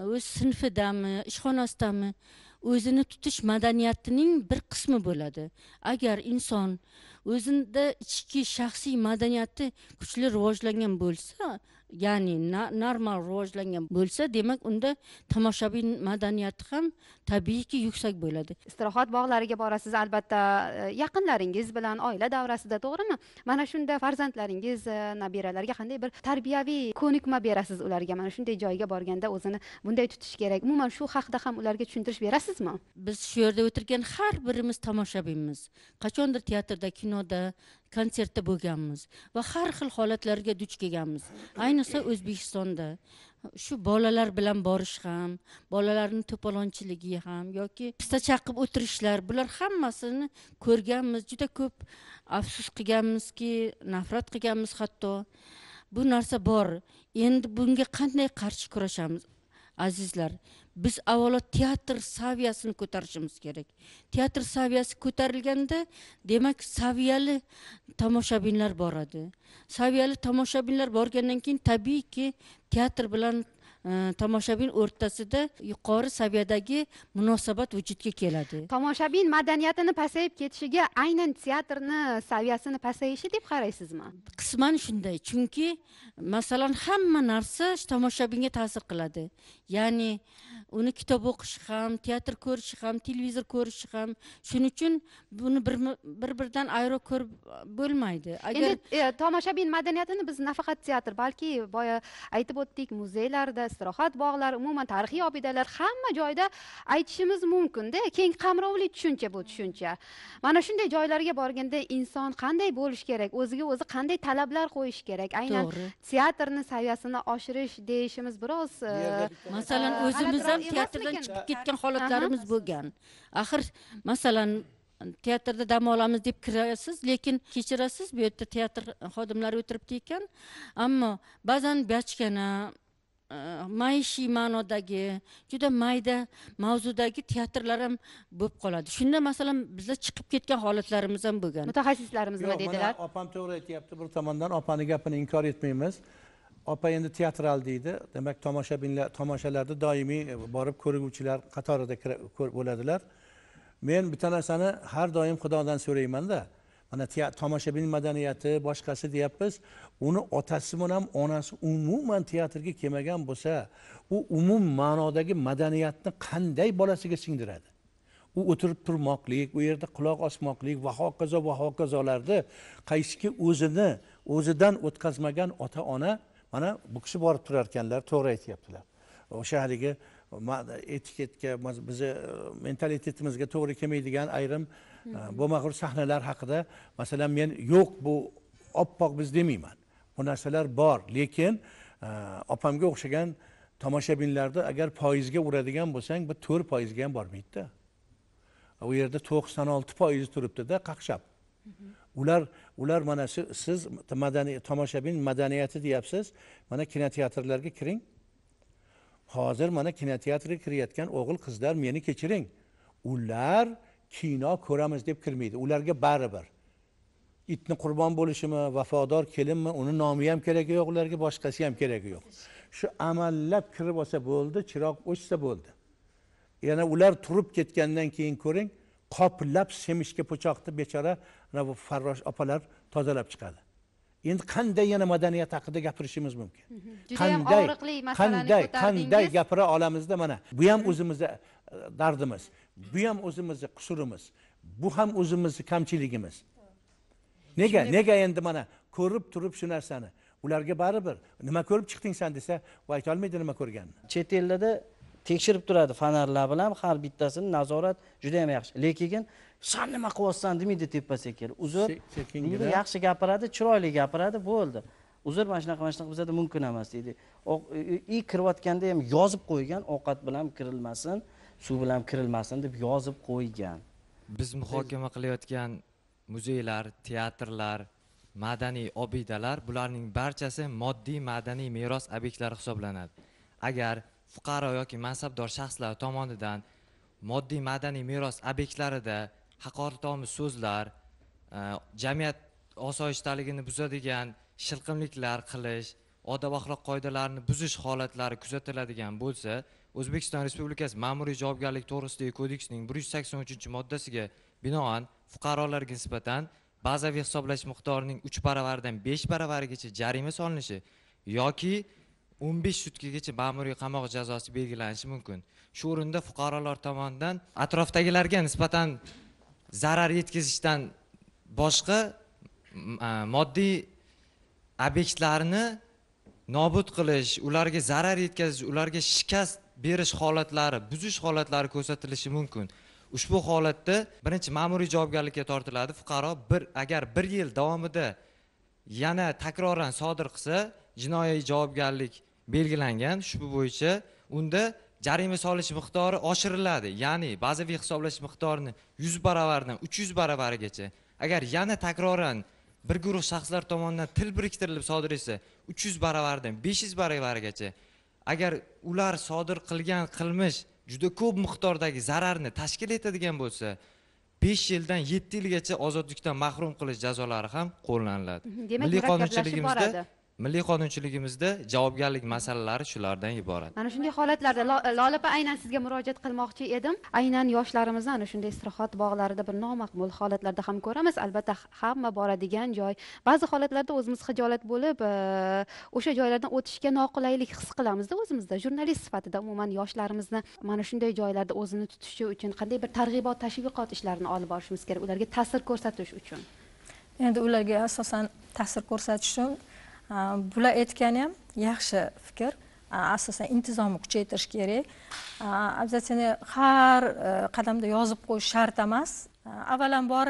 e, o'z sinfidami ishxonasidami o'zini tutish madaniyatining bir qismi bo'ladi agar inson o'zinda ichki shaxsiy madaniyati kuchli rivojlangan bo'lsa ya'ni normal rivojlangan bo'lsa demak unda tomoshabin madaniyati ham tabiiyki yuksak bo'ladi istirohat bog'lariga borasiz albatta e, yaqinlaringiz bilan oila davrasida to'g'rimi mana shunda farzandlaringiz e, nabiralarga qanday bir tarbiyaviy ko'nikma berasiz ularga mana shunday joyga borganda o'zini bunday tutish kerak umuman shu haqida ham ularga tushuntirish berasizmi biz shu yerda o'tirgan har birimiz tomoshabinmiz qachondir teatrda kinoda konsertda bo'lganmiz va har xil holatlarga duch kelganmiz ayniqsa o'zbekistonda shu bolalar bilan borish ham bolalarni to'polonchiligi ham yoki pista chaqib o'tirishlar bular hammasini ko'rganmiz juda ko'p afsus qilganmizki nafrat qilganmiz hatto bu narsa bor endi bunga qanday qarshi kurashamiz azizlar biz avvalo teatr saviyasini ko'tarishimiz kerak teatr saviyasi ko'tarilganda demak saviyali tomoshabinlar boradi saviyali tomoshabinlar borgandan keyin tabiiyki teatr bilan Э, tomoshabin o'rtasida yuqori saviyadagi munosabat vujudga keladi tomoshabin madaniyatini pasayib ketishiga aynan teatrni saviyasini pasayishi deb qaraysizmi qisman shunday chunki masalan hamma narsa tomoshabinga ta'sir qiladi ya'ni uni kitob o'qishi ham teatr ko'rishi ham televizor ko'rishi ham shuning uchun buni bir biridan ayro ko'rib e, bo'lmaydi agar endi e, tomoshabin madaniyatini biz nafaqat teatr balki boya aytib o'tdik muzeylarda istirohat bog'lari umuman tarixiy obidalar hamma joyda aytishimiz mumkinda keng qamrovli tushuncha bu tushuncha mana shunday joylarga borganda inson qanday bo'lishi kerak o'ziga o'zi qanday talablar qo'yishi kerak aynan teatrni saviyasini oshirish deyishimiz biroz e, masalan o'zimiz ham teatrdan chiqib ketgan holatlarimiz bo'lgan axir masalan teatrda dam olamiz deb kirasiz lekin kechirasiz bu yerda teatr xodimlari o'tiribdi ekan ammo ba'zan bachkana maishiy ma'nodagi juda mayda mavzudagi teatrlar ham bo'lib qoladi shunda masalan bizda chiqib ketgan holatlarimiz ham bo'lgan mutaxassislarimiz nima deydilar opam to'g'ri aytyapti bir tomondan opani gapini inkor etmaymiz opa endi teatral deydi demak tomoshabinlar tomoshalarda doimiy e, borib ko'rguvchilar qatorida bo'ladilar men bitta narsani har doim xudodan so'raymanda mana tomoshabin madaniyati boshqasi deyapmiz uni otasi bilan ham onasi umuman teatrga kelmagan bo'lsa u umum ma'nodagi madaniyatni qanday bolasiga singdiradi u o'tirib turmoqlik u yerda quloq osmoqlik va hokazo va hokazolarni qaysiki o'zini o'zidan o'tkazmagan ota ona mana bu kishi borib turar ekanlar to'g'ri aytyaptilar o'sha haligi etiketga bizni mentalitetimizga to'g'ri kelmaydigan ayrim bo'lma sahnalar haqida masalan men yo'q bu oppoq biz demayman bu narsalar bor lekin opamga o'xshagan tomoshabinlarni agar foizga uradigan bo'lsang bu to'rt foizga ham bormaydida u yerda to'qson olti foizi turibdida qaqshab ular ular mana shu siz madaniy tomoshabin madaniyati deyapsiz mana kinoteatrlarga kiring hozir mana kinoteatrga kirayotgan o'g'il qizlar meni kechiring ular kino ko'ramiz deb kirmaydi ularga baribir itni qurbon bo'lishimi vafodor kelinmi uni nomi ham keragi yo'q ularga boshqasi ham keragi yo'q shu amallab kirib olsa bo'ldi chiroq o'chsa bo'ldi yana ular turib ketgandan keyin ko'ring qoplab semishga po'choqni bechora farrosh opalar tozalab chiqadi endi qanday yana madaniyat haqida gapirishimiz mumkin qanday qanday qanday gapira olamizda mana bu ham o'zimizni e, dardimiz bu ham o'zimizni qusurimiz bu ham o'zimizni kamchiligimiz nega nega endi mana ko'rib turib shu narsani ularga baribir nima ko'rib chiqding san desa u aytolmaydi nima ko'rganini chet ellarda tekshirib turadi fonarlar bilan har bittasini nazorat juda yam yaxshi lekin san nima qilyapsan demaydi tepa sekin uzr deydi yaxshi gapiradi chiroyli gapiradi bo'ldi uzr mana shunaqa mana shunaqa bizada mumkin emas deydi и kirayotganda ham yozib qo'ygan ovqat bilan kirilmasin suv bilan kirilmasin deb yozib qo'ygan biz muhokama qilayotgan muzeylar teatrlar madaniy obidalar bularning barchasi moddiy madaniy meros obyektlari hisoblanadi agar fuqaro yoki mansabdor shaxslar tomonidan moddiy madaniy meros obyektlarida haqoratomuz so'zlar e, jamiyat osoyishtaligini buzadigan shilqimliklar qilish odob axloq qoidalarini buzish holatlari kuzatiladigan bo'lsa o'zbekiston respublikasi ma'muriy javobgarlik to'g'risidagi kodeksining bir yuz sakson uchinchi moddasiga binoan fuqarolarga nisbatan bazaviy hisoblash miqdorining uch baravaridan besh baravarigacha jarima solinishi yoki o'n besh sutkagacha ma'muriy qamoq jazosi belgilanishi mumkin shu o'rinda fuqarolar tomonidan atrofdagilarga nisbatan zarar yetkazishdan boshqa moddiy obyektlarni nobud qilish ularga zarar yetkazish ularga shikast berish holatlari buzish holatlari ko'rsatilishi mumkin ushbu holatda birinchi ma'muriy javobgarlikka tortiladi fuqaro bir agar bir yil davomida yana takroran sodir qilsa jinoiy javobgarlik belgilangan ushbu bo'yicha unda jarima solish miqdori oshiriladi ya'ni bazaviy hisoblash miqdorini yuz baravaridan uch yuz baravarigacha agar yana takroran bir guruh shaxslar tomonidan til biriktirilib sodir etsa uch yuz baravaridan besh yuz baravarigacha agar ular sodir qilgan qilmish juda ko'p miqdordagi zararni tashkil etadigan bo'lsa besh yildan yetti yilgacha ozodlikdan mahrum qilish jazolari ham qo'llaniladi demak milliy qonunchiligimizda milliy qonunchiligimizda javobgarlik masalalari shulardan iborat mana shunday holatlarda lola opa aynan sizga murojaat qilmoqchi edim aynan yoshlarimizni ana shunday istirohat bog'larida bir nomaqbul holatlarda ham ko'ramiz albatta hamma boradigan joy ba'zi holatlarda o'zimiz xijolat bo'lib e, o'sha joylardan o'tishga noqulaylik his qilamizda o'zimizda jurnalist sifatida umuman yoshlarimizni mana shunday joylarda o'zini tutishi uchun qanday bir targ'ibot tashviqot ishlarini olib borishimiz kerak ularga ta'sir ko'rsatish uchun endi ularga asosan ta'sir ko'rsatish uchun bular aytgani ham yaxshi fikr asosan intizomni kuchaytirish kerak обязательно har e, qadamda yozib qo'yish shart emas avvalambor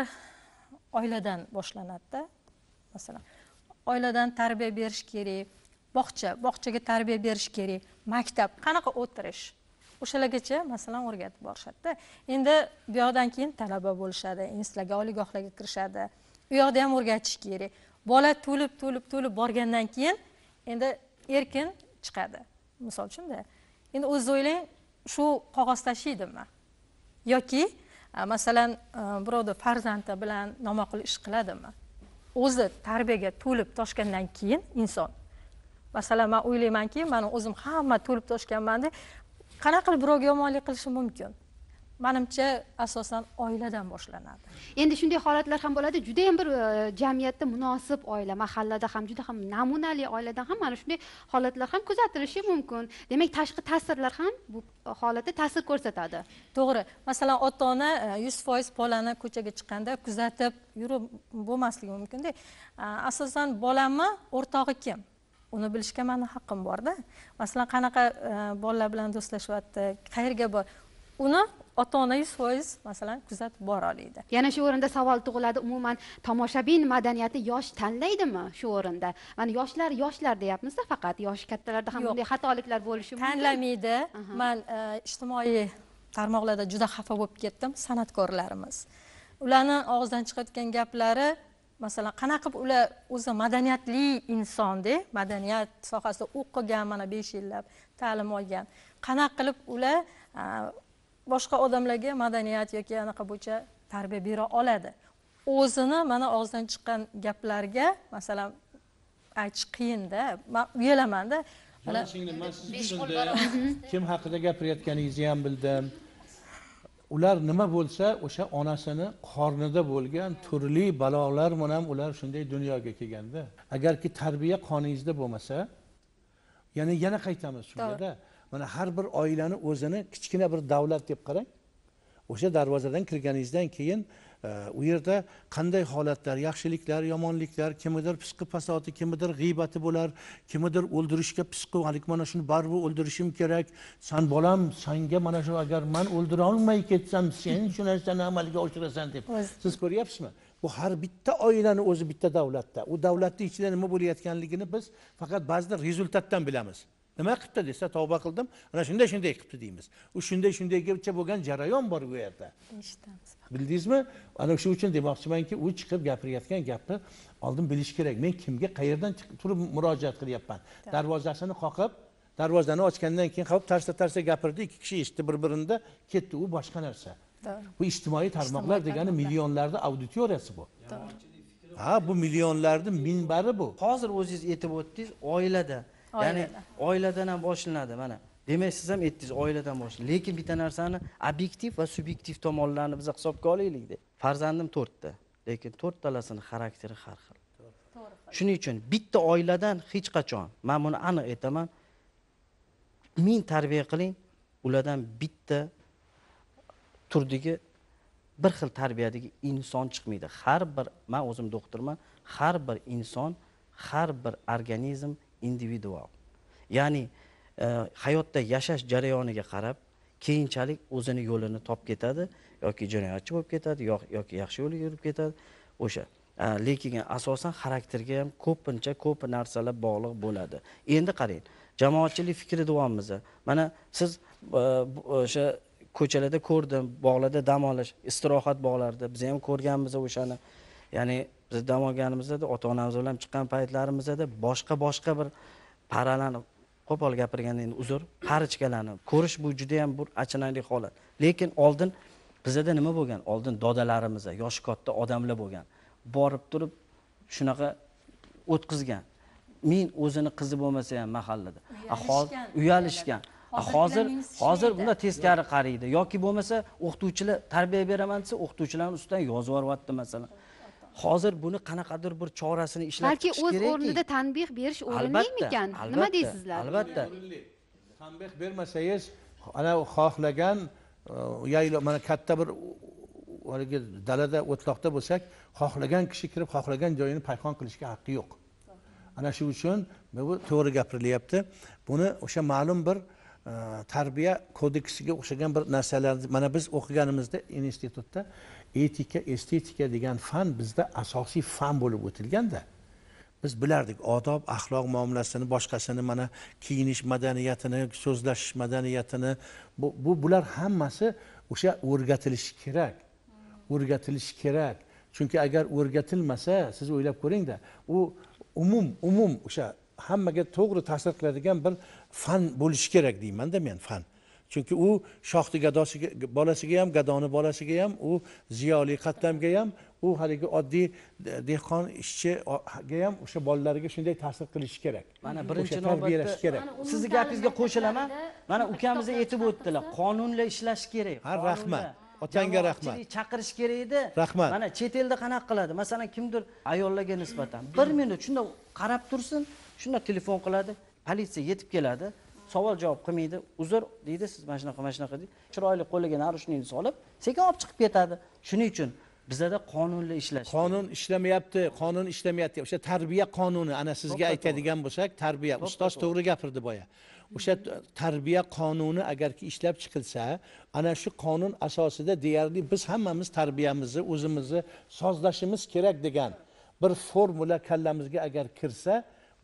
oiladan boshlanadida masalan oiladan tarbiya berish kerak bog'cha bog'chaga tarbiya berish kerak maktab qanaqa o'tirish o'shalargacha masalan o'rgatib borishadida endi bu yoqdan keyin talaba bo'lishadi institutlarga oliygohlarga kirishadi u yoqda ham o'rgatish kerak bola to'lib to'lib to'lib borgandan keyin endi erkin chiqadi misol uchunda endi o'zingiz o'ylang shu qog'oz tashiydimi yoki e, masalan e, birovni farzandi bilan noma'qul ish qiladimi o'zi tarbiyaga to'lib toshgandan keyin inson masalan man o'ylaymanki mani o'zim hamma to'lib toshganman qanaqa qilib birovga yomonlik qilishim mumkin manimcha asosan oiladan boshlanadi endi shunday holatlar ham bo'ladi juda ham bir e, jamiyatda munosib oila mahallada ham juda ham namunali oiladan ham mana shunday holatlar ham kuzatilishi mumkin demak tashqi ta'sirlar ham bu holatda ta'sir ko'rsatadi to'g'ri masalan ota ona e, yuz foiz bolani ko'chaga chiqqanda kuzatib yurib bo'lmasligi mumkinda e, asosan bolamni o'rtog'i kim uni bilishga mani haqqim borda masalan qanaqa bolalar bilan do'stlashyapti qayerga bor uni ota onangiz foiz masalan kuzatib bora oladi yana shu o'rinda savol tug'iladi umuman tomoshabin madaniyati yosh tanlaydimi shu o'rinda mana yoshlar yoshlar deyapmizda faqat yoshi kattalarda ham bunday xatoliklar bo'lishi mumkin tanlamaydi man e, ijtimoiy tarmoqlarda juda xafa bo'lib ketdim san'atkorlarimiz ularni og'zidan chiqayotgan gaplari masalan qanaqa qilib ular o'zi madaniyatli insonda madaniyat sohasida o'qigan mana besh yillab ta'lim olgan qanaqa qilib ular boshqa odamlarga madaniyat yoki anaqa bo'yicha tarbiya bera oladi o'zini mana og'zidan chiqqan gaplarga masalan aytish qiyinda man uyalamanda mana kim haqida gapirayotganingizni ham bildim ular nima bo'lsa o'sha onasini qornida bo'lgan turli balolar bilan ular shunday dunyoga kelganda agarki tarbiya qoningizda bo'lmasa yana yana qaytamiz shungada mana har bir oilani o'zini kichkina bir davlat deb qarang o'sha darvozadan kirganingizdan keyin e, u yerda qanday holatlar yaxshiliklar yomonliklar kimnidir pisqi fasodi kimnidir g'iybati bo'lar kimnidir o'ldirishga pisqi haligi mana shuni baribir o'ldirishim kerak san bolam sanga mana shu agar man o'ldirolmay ketsam sen shu narsani amalga oshirasan deb siz ko'ryapsizmi bu har bitta oilani o'zi bitta davlatda u davlatni ichida nima bo'layotganligini biz faqat ba'zida rezultatdan bilamiz nima qilibdi desa tavba qildim ana shunday shunday qilibdi deymiz u shunday shundaygacha bo'lgan jarayon bor bu yerda eshitamiz bildingizmi ana shu uchun demoqchimanki u chiqib gapirayotgan gapni oldin bilish kerak men kimga qayerdan turib murojaat qilyapman darvozasini qoqib darvozani ochgandan keyin hop tarsa tarsa gapirdi ikki kishi eshitdi bir birini ketdi u boshqa narsa bu ijtimoiy tarmoqlar degani millionlarni auditoriyasi bu ha bu millionlarni minbari bu hozir o'zingiz aytib o'tdingiz oilada ya'ni oiladan ham boshlanadi mana demak siz ham aytdingiz oiladan boshlan lekin bitta narsani obyektiv va subyektiv tomonlarini biza hisobga olaylikda farzandim to'rtta lekin to'rttalasini xarakteri har xil shuning uchun bitta oiladan hech qachon man buni aniq aytaman ming tarbiya qiling ulardan bitta turdagi bir xil tarbiyadagi inson chiqmaydi har bir man o'zim doktorman har bir inson har bir organizm individual ya'ni e, hayotda yashash jarayoniga qarab keyinchalik o'zini yo'lini topib ketadi yoki jinoyatchi bo'lib ketadi yoki yaxshi yo'lga yurib ketadi o'sha e, lekin asosan xarakterga ham ko'pincha ko'p narsalar bog'liq bo'ladi endi qarang jamoatchilik fikri deyapmiz mana siz e, o'sha ko'chalarda ko'rdim bog'larda dam olish istirohat bog'larida biz ham ko'rganmiz o'shani ya'ni biz dam olganimizda ota onamiz bilan chiqqan paytlarimizda boshqa boshqa bir paralani qo'pol gapirganda endi uzr qarichkalarni ko'rish bu juda yam bir achinarli holat lekin oldin bizada nima bo'lgan oldin dodalarimizda yoshi katta odamlar bo'lgan borib turib shunaqa o'tkazgan men o'zini qizi bo'lmasa ham mahallada uyalishgan hozir hozir bunda teskari qaraydi yoki bo'lmasa o'qituvchilar tarbiya beraman desa o'qituvchilarni ustidan yozib yuboryapti masalan hozir buni qanaqadir bir chorasini ishlab kerak balki o'z o'rnida tanbeh berish o'rinlimikan nima deysizlar albatta tanbeh bermasangiz ana xohlagan e, yaylov mana katta bir haligi dalada o'tloqda bo'lsak xohlagan kishi kirib xohlagan joyini payhon qilishga haqqi yo'q ana shu uchun bu to'g'ri gapirilyapti buni o'sha ma'lum bir e, tarbiya kodeksiga o'xshagan bir narsalarni mana biz o'qiganimizda institutda etika estetika degan fan bizda asosiy fan bo'lib o'tilganda biz bilardik odob axloq muomalasini boshqasini mana kiyinish madaniyatini so'zlashish madaniyatini bu, bu bular hammasi o'sha o'rgatilishi kerak o'rgatilishi kerak chunki agar o'rgatilmasa siz o'ylab ko'ringda u umum umum o'sha hammaga to'g'ri ta'sir qiladigan bir fan bo'lishi kerak deymanda men fan chunki u shohni gadosiga bolasiga ham gadoni bolasiga ham u ziyoli qatlamga ham u haligi oddiy dehqon ishchiga ham o'sha bolalariga shunday ta'sir qilishi kerak mana birinchi tarbiyalash kerak sizni gapingizga qo'shilaman mana ukamiz aytib o'tdilar qonunla ishlash kerak ha rahmat otangga rahmat chaqirish kerak edi rahmat mana chet elda qanaqa qiladi masalan kimdir ayollarga nisbatan bir minut shundoq qarab tursin shundoq telefon qiladi politsiya yetib keladi savol javob qilmaydi uzr deydi siz mana shunaqa mana shunaqa deydi chiroyli qo'liga narushnikni solib sekin olib chiqib ketadi shuning uchun bizada qonunlar ishlash qonun ishlamayapti qonun ishlamayapti o'sha tarbiya qonuni ana sizga aytadigan bo'lsak tarbiya ustoz to'g'ri gapirdi boya o'sha tarbiya qonuni agarki ishlab chiqilsa ana shu qonun asosida deyarli biz hammamiz tarbiyamizni o'zimizni sozlashimiz kerak degan bir formula kallamizga agar kirsa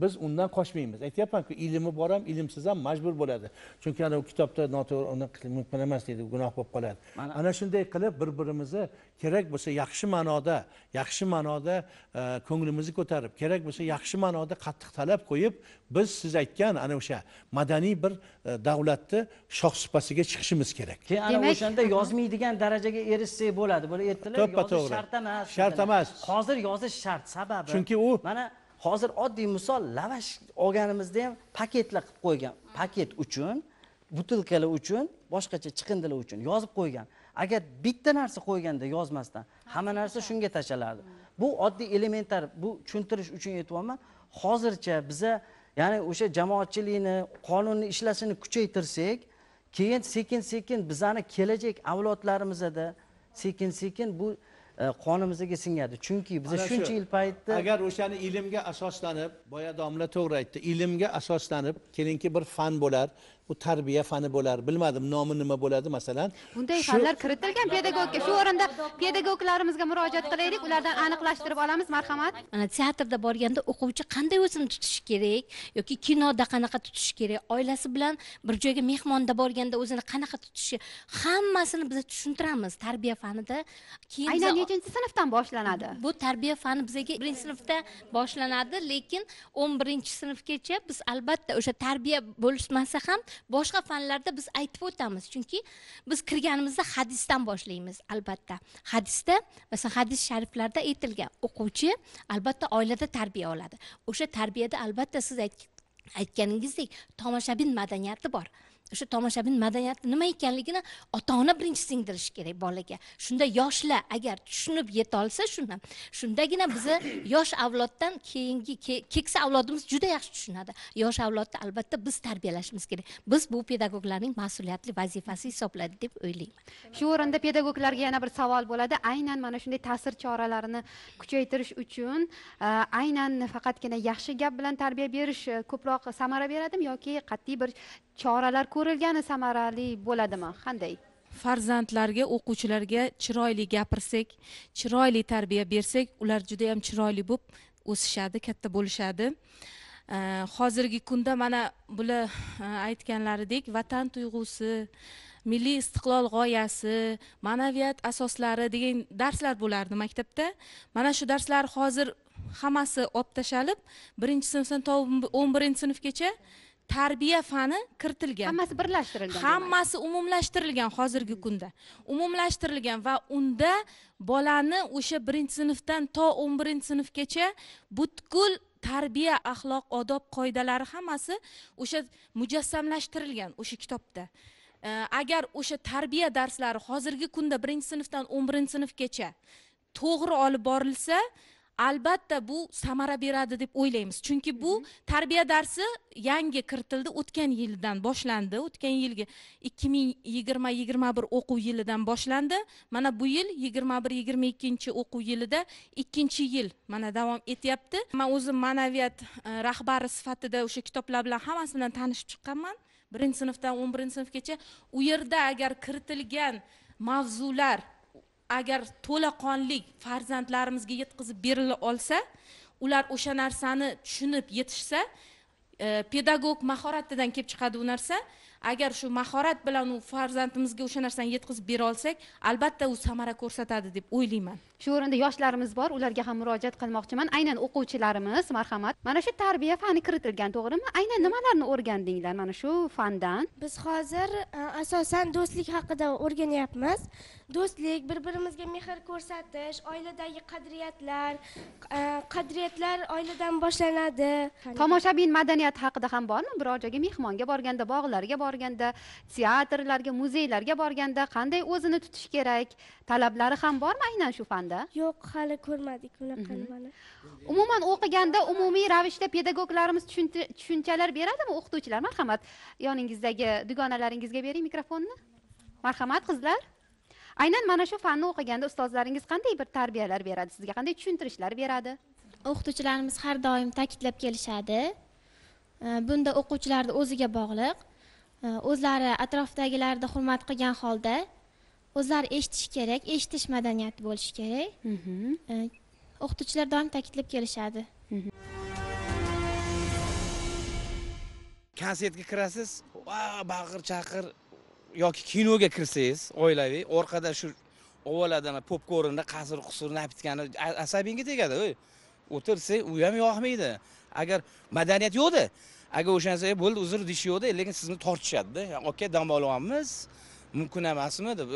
biz undan qochmaymiz aytyapmanku ilmi bor ham ilmsiz ham majbur bo'ladi chunki ana kitobda noto'g'ri uni mumkin emas deydi gunoh bo'lib qoladi ana shunday qilib bir birimizni kerak bo'lsa yaxshi ma'noda yaxshi ma'noda e, ko'nglimizni ko'tarib kerak bo'lsa yaxshi ma'noda qattiq talab qo'yib biz siz aytgan ana o'sha madaniy bir e, davlatni supasiga chiqishimiz kerak keyin ana o'shanda yozmaydigan darajaga erishsak bo'ladi buni aytdilar to'ppa to'g'ri shart emas shart emas hozir yozish shart sababi chunki u mana hozir oddiy misol lavash olganimizda ham paketlar qilib qo'ygan paket uchun butilkalar uchun boshqacha chiqindilar uchun yozib qo'ygan agar bitta narsa qo'yganda yozmasdan hamma narsa shunga tashlanadi bu oddiy elementar bu tushuntirish uchun aytyapman hozircha biza ya'ni o'sha jamoatchilikni qonunni ishlashini kuchaytirsak keyin sekin sekin bizani kelajak avlodlarimizda sekin sekin bu E, qonimizga singadi chunki biz shuncha yil paytda agar o'shani ilmga asoslanib boya domla to'g'ri aytdi ilmga asoslanib kelinki bir fan bo'lar u tarbiya fani bo'lar bilmadim nomi nima bo'ladi masalan bunday fanlar kiritilgan pedagogga shu o'rinda pedagoglarimizga murojaat qilaylik ulardan aniqlashtirib olamiz marhamat mana teatrda borganda o'quvchi qanday o'zini tutishi kerak yoki kinoda qanaqa tutishi kerak oilasi bilan bir joyga mehmonda borganda o'zini qanaqa tutishi hammasini biz tushuntiramiz tarbiya fanida keyin aynan nechinchi sinfdan boshlanadi bu tarbiya fani bizaga birinchi sinfda boshlanadi lekin o'n birinchi sinfgacha biz albatta o'sha tarbiya bo'lishmasa ham boshqa fanlarda biz aytib o'tamiz chunki biz kirganimizda hadisdan boshlaymiz albatta hadisda masalan hadis shariflarda aytilgan o'quvchi albatta oilada tarbiya oladi o'sha tarbiyada albatta siz aytganingizdek tomoshabin madaniyati bor o'sha tomoshabin madaniyati nima ekanligini ota ona birinchi singdirishi kerak bolaga shunda yoshlar agar tushunib yetolsa shuni shundagina bizni [COUGHS] yosh avloddan keyingi keksa avlodimiz juda yaxshi tushunadi yosh avlodni albatta biz tarbiyalashimiz kerak biz bu pedagoglarning mas'uliyatli vazifasi hisoblanadi deb o'ylayman shu o'rinda pedagoglarga yana bir savol bo'ladi aynan mana shunday ta'sir choralarini kuchaytirish uchun e, aynan faqatgina yaxshi gap bilan tarbiya berish e, ko'proq samara beradimi yoki qat'iy bir choralar ko'rilgani samarali bo'ladimi qanday farzandlarga o'quvchilarga chiroyli gapirsak chiroyli tarbiya bersak ular juda yam chiroyli bo'lib o'sishadi katta bo'lishadi hozirgi kunda mana bular e, aytganlaridek vatan tuyg'usi milliy istiqlol g'oyasi ma'naviyat asoslari degan darslar bo'lardi maktabda mana shu darslar hozir hammasi olib tashlanib birinchi sinfdan to o'n birinchi sinfgacha tarbiya fani kiritilgan hammasi birlashtirilgan hammasi umumlashtirilgan hozirgi kunda umumlashtirilgan va unda bolani o'sha birinchi sinfdan to o'n birinchi sinfgacha butkul tarbiya axloq odob qoidalari hammasi o'sha mujassamlashtirilgan o'sha kitobda agar o'sha tarbiya darslari hozirgi kunda birinchi sinfdan o'n birinchi sinfgacha to'g'ri olib borilsa albatta bu samara beradi deb o'ylaymiz chunki bu tarbiya darsi yangi kiritildi o'tgan yildan boshlandi o'tgan yilgi ikki ming yigirma yigirma bir o'quv yilidan boshlandi mana bu yil yigirma bir yigirma ikkinchi o'quv yilida ikkinchi yil mana davom etyapti man o'zim ma'naviyat e, rahbari sifatida o'sha kitoblar bilan hammasi bilan tanishib chiqqanman birinchi sinfdan o'n birinchi sinfgacha u yerda agar kiritilgan mavzular agar to'laqonlik farzandlarimizga yetkazib berila olsa ular o'sha narsani tushunib yetishsa e, pedagog mahoratidan kelib chiqadi u narsa agar shu mahorat bilan u farzandimizga o'sha narsani yetkazib bera olsak albatta u samara ko'rsatadi deb o'ylayman shu o'rinda yoshlarimiz bor ularga ham murojaat qilmoqchiman aynan o'quvchilarimiz marhamat mana shu tarbiya fani kiritilgan to'g'rimi aynan nimalarni o'rgandinglar mana shu fandan biz hozir e, asosan do'stlik haqida o'rganyapmiz do'stlik bir birimizga mehr ko'rsatish oiladagi qadriyatlar e, qadriyatlar oiladan boshlanadi tomoshabin madaniyati haqida ham bormi biror joyga mehmonga borganda bog'larga borganda teatrlarga muzeylarga borganda qanday o'zini tutish kerak talablari ham bormi aynan shu fanda yo'q hali ko'rmadik bunaqa mhm. nimani umuman o'qiganda umumiy ravishda pedagoglarimiz tushunchalar beradimi o'qituvchilar marhamat yoningizdagi dugonalaringizga bering mikrofonni marhamat qizlar aynan mana shu fanni o'qiganda ustozlaringiz qanday bir tarbiyalar beradi sizga qanday tushuntirishlar beradi o'qituvchilarimiz har doim ta'kidlab kelishadi bunda o'quvchilarni o'ziga bog'liq Э, o'zlari atrofdagilarni hurmat qilgan holda o'zlari eshitish kerak eshitish madaniyati bo'lishi kerak mm-hmm. э, o'qituvchilar doim ta'kidlab kelishadi mm-hmm. konsertga kirasiz va baqir chaqir yoki kinoga kirsangiz oilaviy orqada shu ana popkornni qasir qusur napitkani asabingga tegadi o'tirsang u ham yoqmaydi agar madaniyat yo'qda agar o'shansa bo'ldi uzr deyish yo'qda lekin sizni tortishadida oka dam olyapmiz mumkin emasmi deb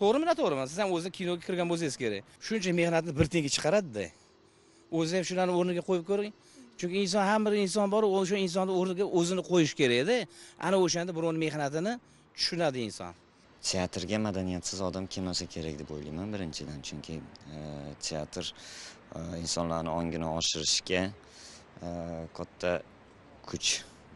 to'g'rimi noto'g'rimi siz ham o'zi kinoga kirgan bo'lsangiz kerak shuncha mehnatni bir tenga chiqaradida o'zi ham shularni o'rniga qo'yib ko'ring chunki inson har bir inson bor o'sha insonni o'rniga o'zini qo'yish kerakda ana o'shanda birovni mehnatini tushunadi inson teatrga madaniyatsiz odam kelmasa kerak deb o'ylayman birinchidan chunki e, teatr e, insonlarni ongini oshirishga e, katta kuch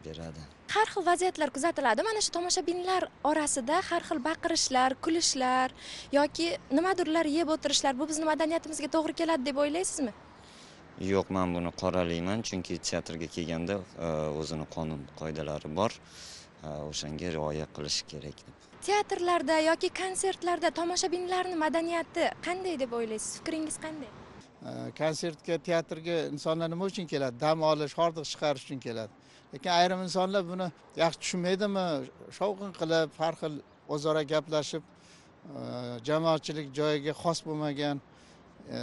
beradi har xil vaziyatlar kuzatiladi mana shu tomoshabinlar orasida har xil baqirishlar kulishlar yoki nimadirlar yeb o'tirishlar bu bizni madaniyatimizga to'g'ri keladi deb o'ylaysizmi yo'q man buni qoralayman chunki teatrga kelganda e, o'zini qonun qoidalari bor e, o'shanga rioya qilish kerak deb teatrlarda yoki konsertlarda tomoshabinlarni madaniyati qanday deb o'ylaysiz fikringiz qanday konsertga teatrga insonlar nima uchun keladi dam olish hordiq chiqarish uchun keladi lekin ayrim insonlar buni yaxshi tushunmaydimi shovqin qilib har xil o'zaro gaplashib e, jamoatchilik joyiga xos bo'lmagan e,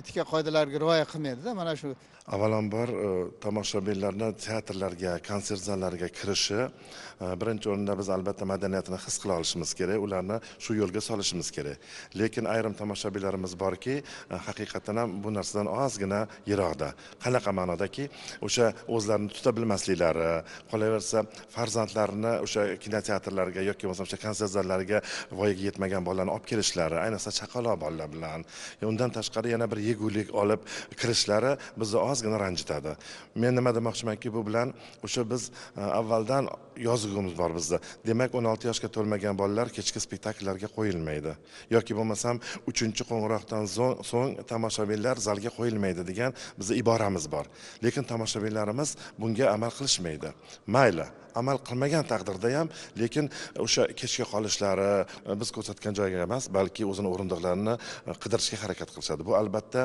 etika qoidalariga rioya qilmaydida mana shu avvalambor e, tomoshabinlarni teatrlarga konsert zallariga kirishi e, birinchi o'rinda biz albatta madaniyatini his qila olishimiz kerak ularni shu yo'lga solishimiz kerak lekin ayrim tomoshabinlarimiz borki e, haqiqatdan ham bu narsadan ozgina yiroqda qanaqa ma'nodaki o'sha o'zlarini tuta bilmasliklari qolaversa farzandlarini o'sha kinoteatrlarga yoki bo'lmasam o'sha konsert zallariga voyaga yetmagan bolalarni olib kelishlari ayniqsa chaqaloq bolalar bilan undan tashqari yana bir yegulik olib kirishlari bizni ozgina ranjitadi men nima demoqchimanki bu bilan o'sha biz e, avvaldan yozug'imiz bor bizda demak o'n olti yoshga to'lmagan bolalar kechki spektakllarga qo'yilmaydi yoki bo'lmasam uchinchi qo'ng'iroqdan so'ng tomoshabinlar zalga qo'yilmaydi degan bizni iboramiz bor lekin tomoshabinlarimiz bunga amal qilishmaydi mayli amal qilmagan taqdirda ham lekin o'sha kechga qolishlari e, biz ko'rsatgan joyga emas balki o'zini o'rindiqlarini e, qidirishga harakat qilishadi bu albatta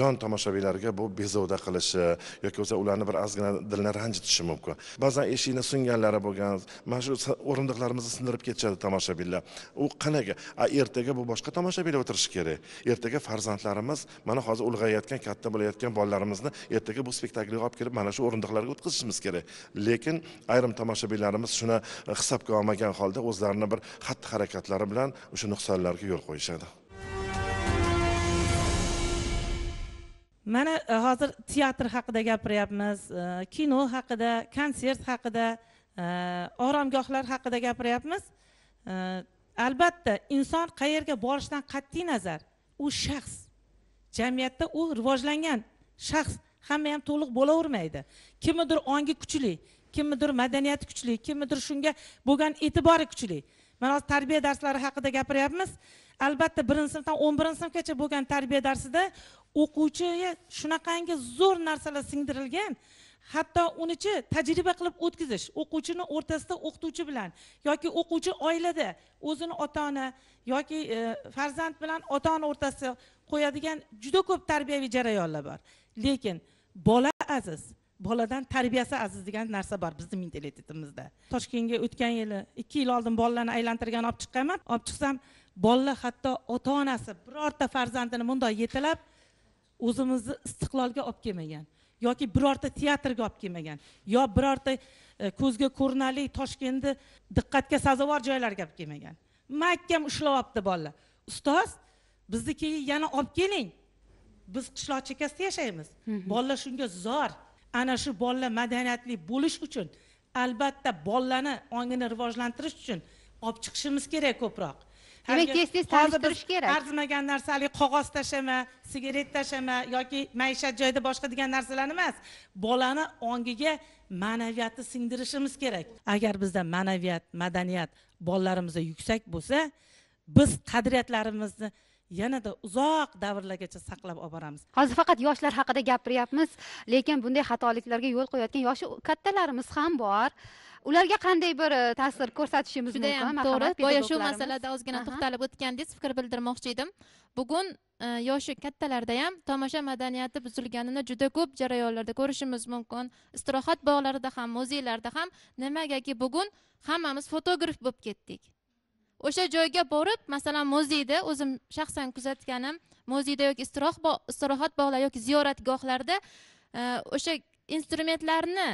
yon tomoshabinlarga bu bezovda qilishi yoki bo'lmasa ularni bir ozgina dilini ranjitishi mumkin ba'zan eshikni sunganlari bo'lgan mana shu o'rindiqlarimizni sindirib ketishadi tomoshabinlar u qanaqa a ertaga bu boshqa tomoshabinlar o'tirishi kerak ertaga farzandlarimiz mana hozir ulg'ayayotgan katta bo'layotgan bolalarimizni ertaga bu spektaklga olib kelib mana shu o'rindiqlarga o'tkazishimiz kerak lekin ayrim tomoshabinlarimiz shuni e, hisobga olmagan holda o'zlarini bir xatti harakatlari bilan o'sha nuqsonlarga yo'l qo'yishadi mana e, hozir teatr haqida gapiryapmiz e, kino haqida konsert haqida oromgohlar haqida gapiryapmiz albatta inson qayerga borishidan qat'iy nazar u shaxs jamiyatda u rivojlangan shaxs hamma ham to'liq bo'lavermaydi kimnidir ongi kuchli kimnidir madaniyati kuchli kimnidir shunga bo'lgan e'tibori kuchli mana hozir tarbiya darslari haqida gapiryapmiz albatta birinchi sinfdan o'n birinchi sinfgacha bo'lgan tarbiya darsida o'quvchiga shunaqangi zo'r narsalar singdirilgan hatto unichi tajriba qilib o'tkazish o'quvchini o'rtasida o'qituvchi bilan yoki o'quvchi oilada o'zini ota ona yoki e, farzand bilan ota ona o'rtasida qo'yadigan juda ko'p tarbiyaviy jarayonlar bor lekin bola aziz boladan tarbiyasi aziz degan narsa bor bizni mentalitetimizda toshkentga o'tgan yili ikki yil oldin bolalarni aylantirgan olib chiqqanman olib chiqsam bolalar hatto ota onasi birorta farzandini bundoq yetilab o'zimizni istiqlolga olib kelmagan yoki birorta teatrga olib kelmagan yo birorta e, ko'zga ko'rinarli toshkentni diqqatga sazovor joylarga olib kelmagan mahkam olibdi bolalar ustoz bizni keyin yana olib keling biz qishloq chekkasida yashaymiz bolalar shunga zor ana shu bolalar madaniyatli bo'lish uchun albatta bolalarni ongini rivojlantirish uchun olib chiqishimiz kerak ko'proq demak tez tez tanishtirish kerak arzimagan narsa haligi qog'oz tashlama sigaret tashlama yoki maishat joyida boshqa degan narsalarni emas bolani ongiga ma'naviyatni singdirishimiz kerak agar bizda ma'naviyat madaniyat bolalarimizda yuksak bo'lsa biz qadriyatlarimizni yanada uzoq davrlargacha saqlab olib boramiz hozir faqat yoshlar haqida gapiryapmiz lekin bunday xatoliklarga yo'l qo'yayotgan yoshi kattalarimiz ham bor ularga qanday bir e, ta'sir ko'rsatishimiz mumkin judayam to'g'ri boya shu masalada ozgina to'xtalib o'tgandingiz fikr bildirmoqchi edim bugun e, yoshi kattalarda ham tomosha madaniyati buzilganini juda ko'p jarayonlarda ko'rishimiz mumkin istirohat bog'larida ham muzeylarda ham nimagaki bugun hammamiz fotograf bo'lib ketdik o'sha joyga borib masalan muzeyda o'zim shaxsan kuzatganim muzeyda yoki istirohat istirohat bog'lar yoki ziyoratgohlarda e, o'sha instrumentlarni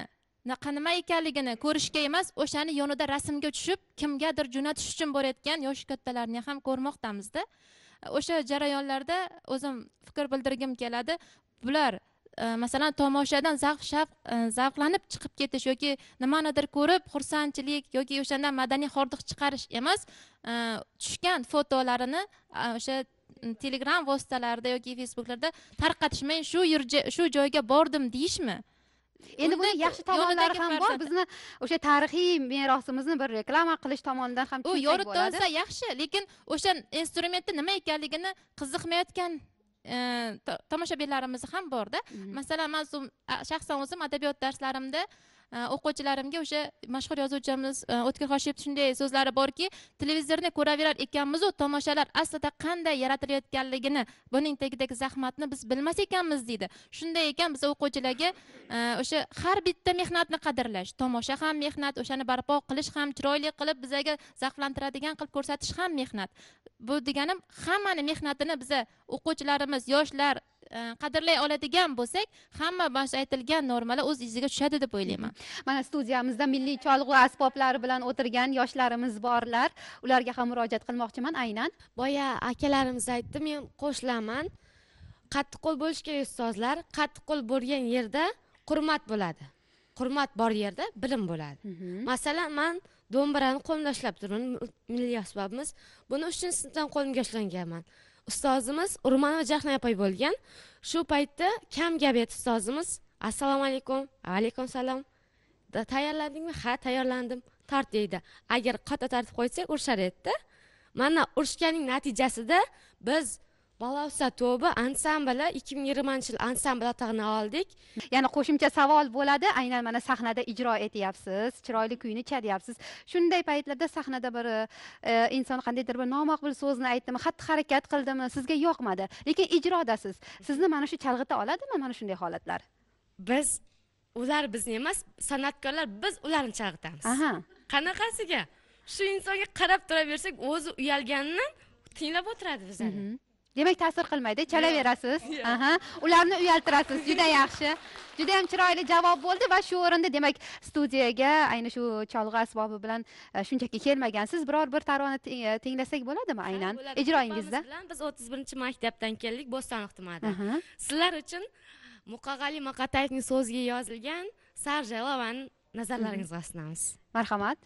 naqa nima ekanligini ko'rishga emas o'shani yonida rasmga tushib kimgadir jo'natish uchun borayotgan yoshi kattalarni ham ko'rmoqdamizda o'sha jarayonlarda o'zim fikr bildirgim keladi bular masalan tomoshadan zavq shavq zavqlanib chiqib ketish yoki nimanidir ko'rib xursandchilik yoki o'shandan madaniy hordiq chiqarish emas tushgan fotolarini o'sha telegram vositalarida yoki facebooklarda tarqatish men shu shu joyga bordim deyishmi endi buni yaxshi tomonlari ham bor bizni o'sha tarixiy merosimizni bir reklama qilish tomonidan ham u yoritilsa yaxshi lekin o'sha instrumentni nima ekanligini qiziqmayotgan Э, tomoshabinlarimiz ham borda masalan man shaxsan o'zim adabiyot darslarimda Э, o'quvchilarimga o'sha mashhur yozuvchimiz э, o'tkir hoshimov shunday so'zlari borki televizorni ko'raverar ekanmizu tomoshalar aslida qanday yaratilayotganligini buning tagidagi zahmatni biz bilmas ekanmiz deydi shunday ekan biz o'quvchilarga e, o'sha har bitta mehnatni qadrlash tomosha ham mehnat o'shani barpo qilish ham chiroyli qilib bizaga zavqlantiradigan qilib ko'rsatish ham mehnat bu deganim hammani mehnatini biza o'quvchilarimiz yoshlar E, qadrlay oladigan bo'lsak hamma mana shu aytilgan normalar o'z iziga tushadi deb o'ylayman mana studiyamizda milliy cholg'u asboblari bilan o'tirgan yoshlarimiz borlar ularga ham murojaat qilmoqchiman aynan boya akalarimiz aytdi men qo'shilaman qattiqqo'l bo'lish kerak ustozlar qattiqqo'l bo'lgan yerda hurmat bo'ladi hurmat bor yerda bilim bo'ladi masalan man do'mbirani qo'limda ushlab turibman milliy asbobimiz buni uchinchi sinfdan qo'limga ushlanganman ustozimiz urmanova jahnoy opa bo'lgan shu paytda kam gap edi ustozimiz assalomu alaykum alaykum salom tayyorlandingmi ha tayyorlandim tort deydi agar qattiq tartib qo'ysak urishar edida mana urishganing natijasida biz balavsa to'bi ansambli ikki ming yigirmanchi yil ansambl atog'ini oldik yana qo'shimcha savol bo'ladi aynan mana sahnada ijro etyapsiz chiroyli kuyni chalyapsiz shunday paytlarda sahnada bir e, inson qandaydir bir nomaqbul so'zni aytdimi xatti harakat qildimi sizga yoqmadi lekin ijrodasiz sizni mana shu chalg'ita oladimi mana shunday holatlar biz ular bizni emas san'atkorlar biz ularni chalg'itamiz aha qanaqasiga shu insonga qarab turaversak o'zi uyalganini tinglab o'tiradi bizani mhm. demak ta'sir qilmaydi chalaverasiz [LAUGHS] aha ularni uyaltirasiz juda yaxshi juda yam chiroyli javob bo'ldi va shu o'rinda demak studiyaga ayni shu cholg'i asbobi bilan e, shunchaki kelmagansiz biror bir tarona e, tenglasak bo'ladimi aynan ijroyingizda biz o'ttiz birinchi maktabdan keldik bo'stonliq tumanida sizlar uchun muqag'ali maqatayevning so'ziga yozilgan sarjalovani nazarlaringizga sunamiz marhamat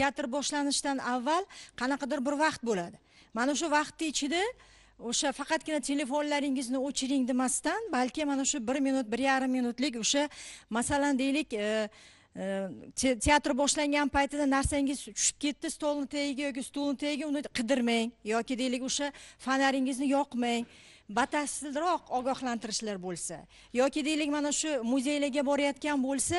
teatr boshlanishidan avval qanaqadir bir vaqt bo'ladi mana shu vaqtni ichida o'sha faqatgina telefonlaringizni o'chiring demasdan balki mana shu bir minut bir yarim minutlik o'sha masalan deylik e, e teatr boshlangan paytida narsangiz tushib ketdi stolni tagiga yoki stulni tagiga uni qidirmang yoki deylik o'sha fonaringizni yoqmang batafsilroq ogohlantirishlar bo'lsa yoki deylik mana shu muzeylarga borayotgan bo'lsa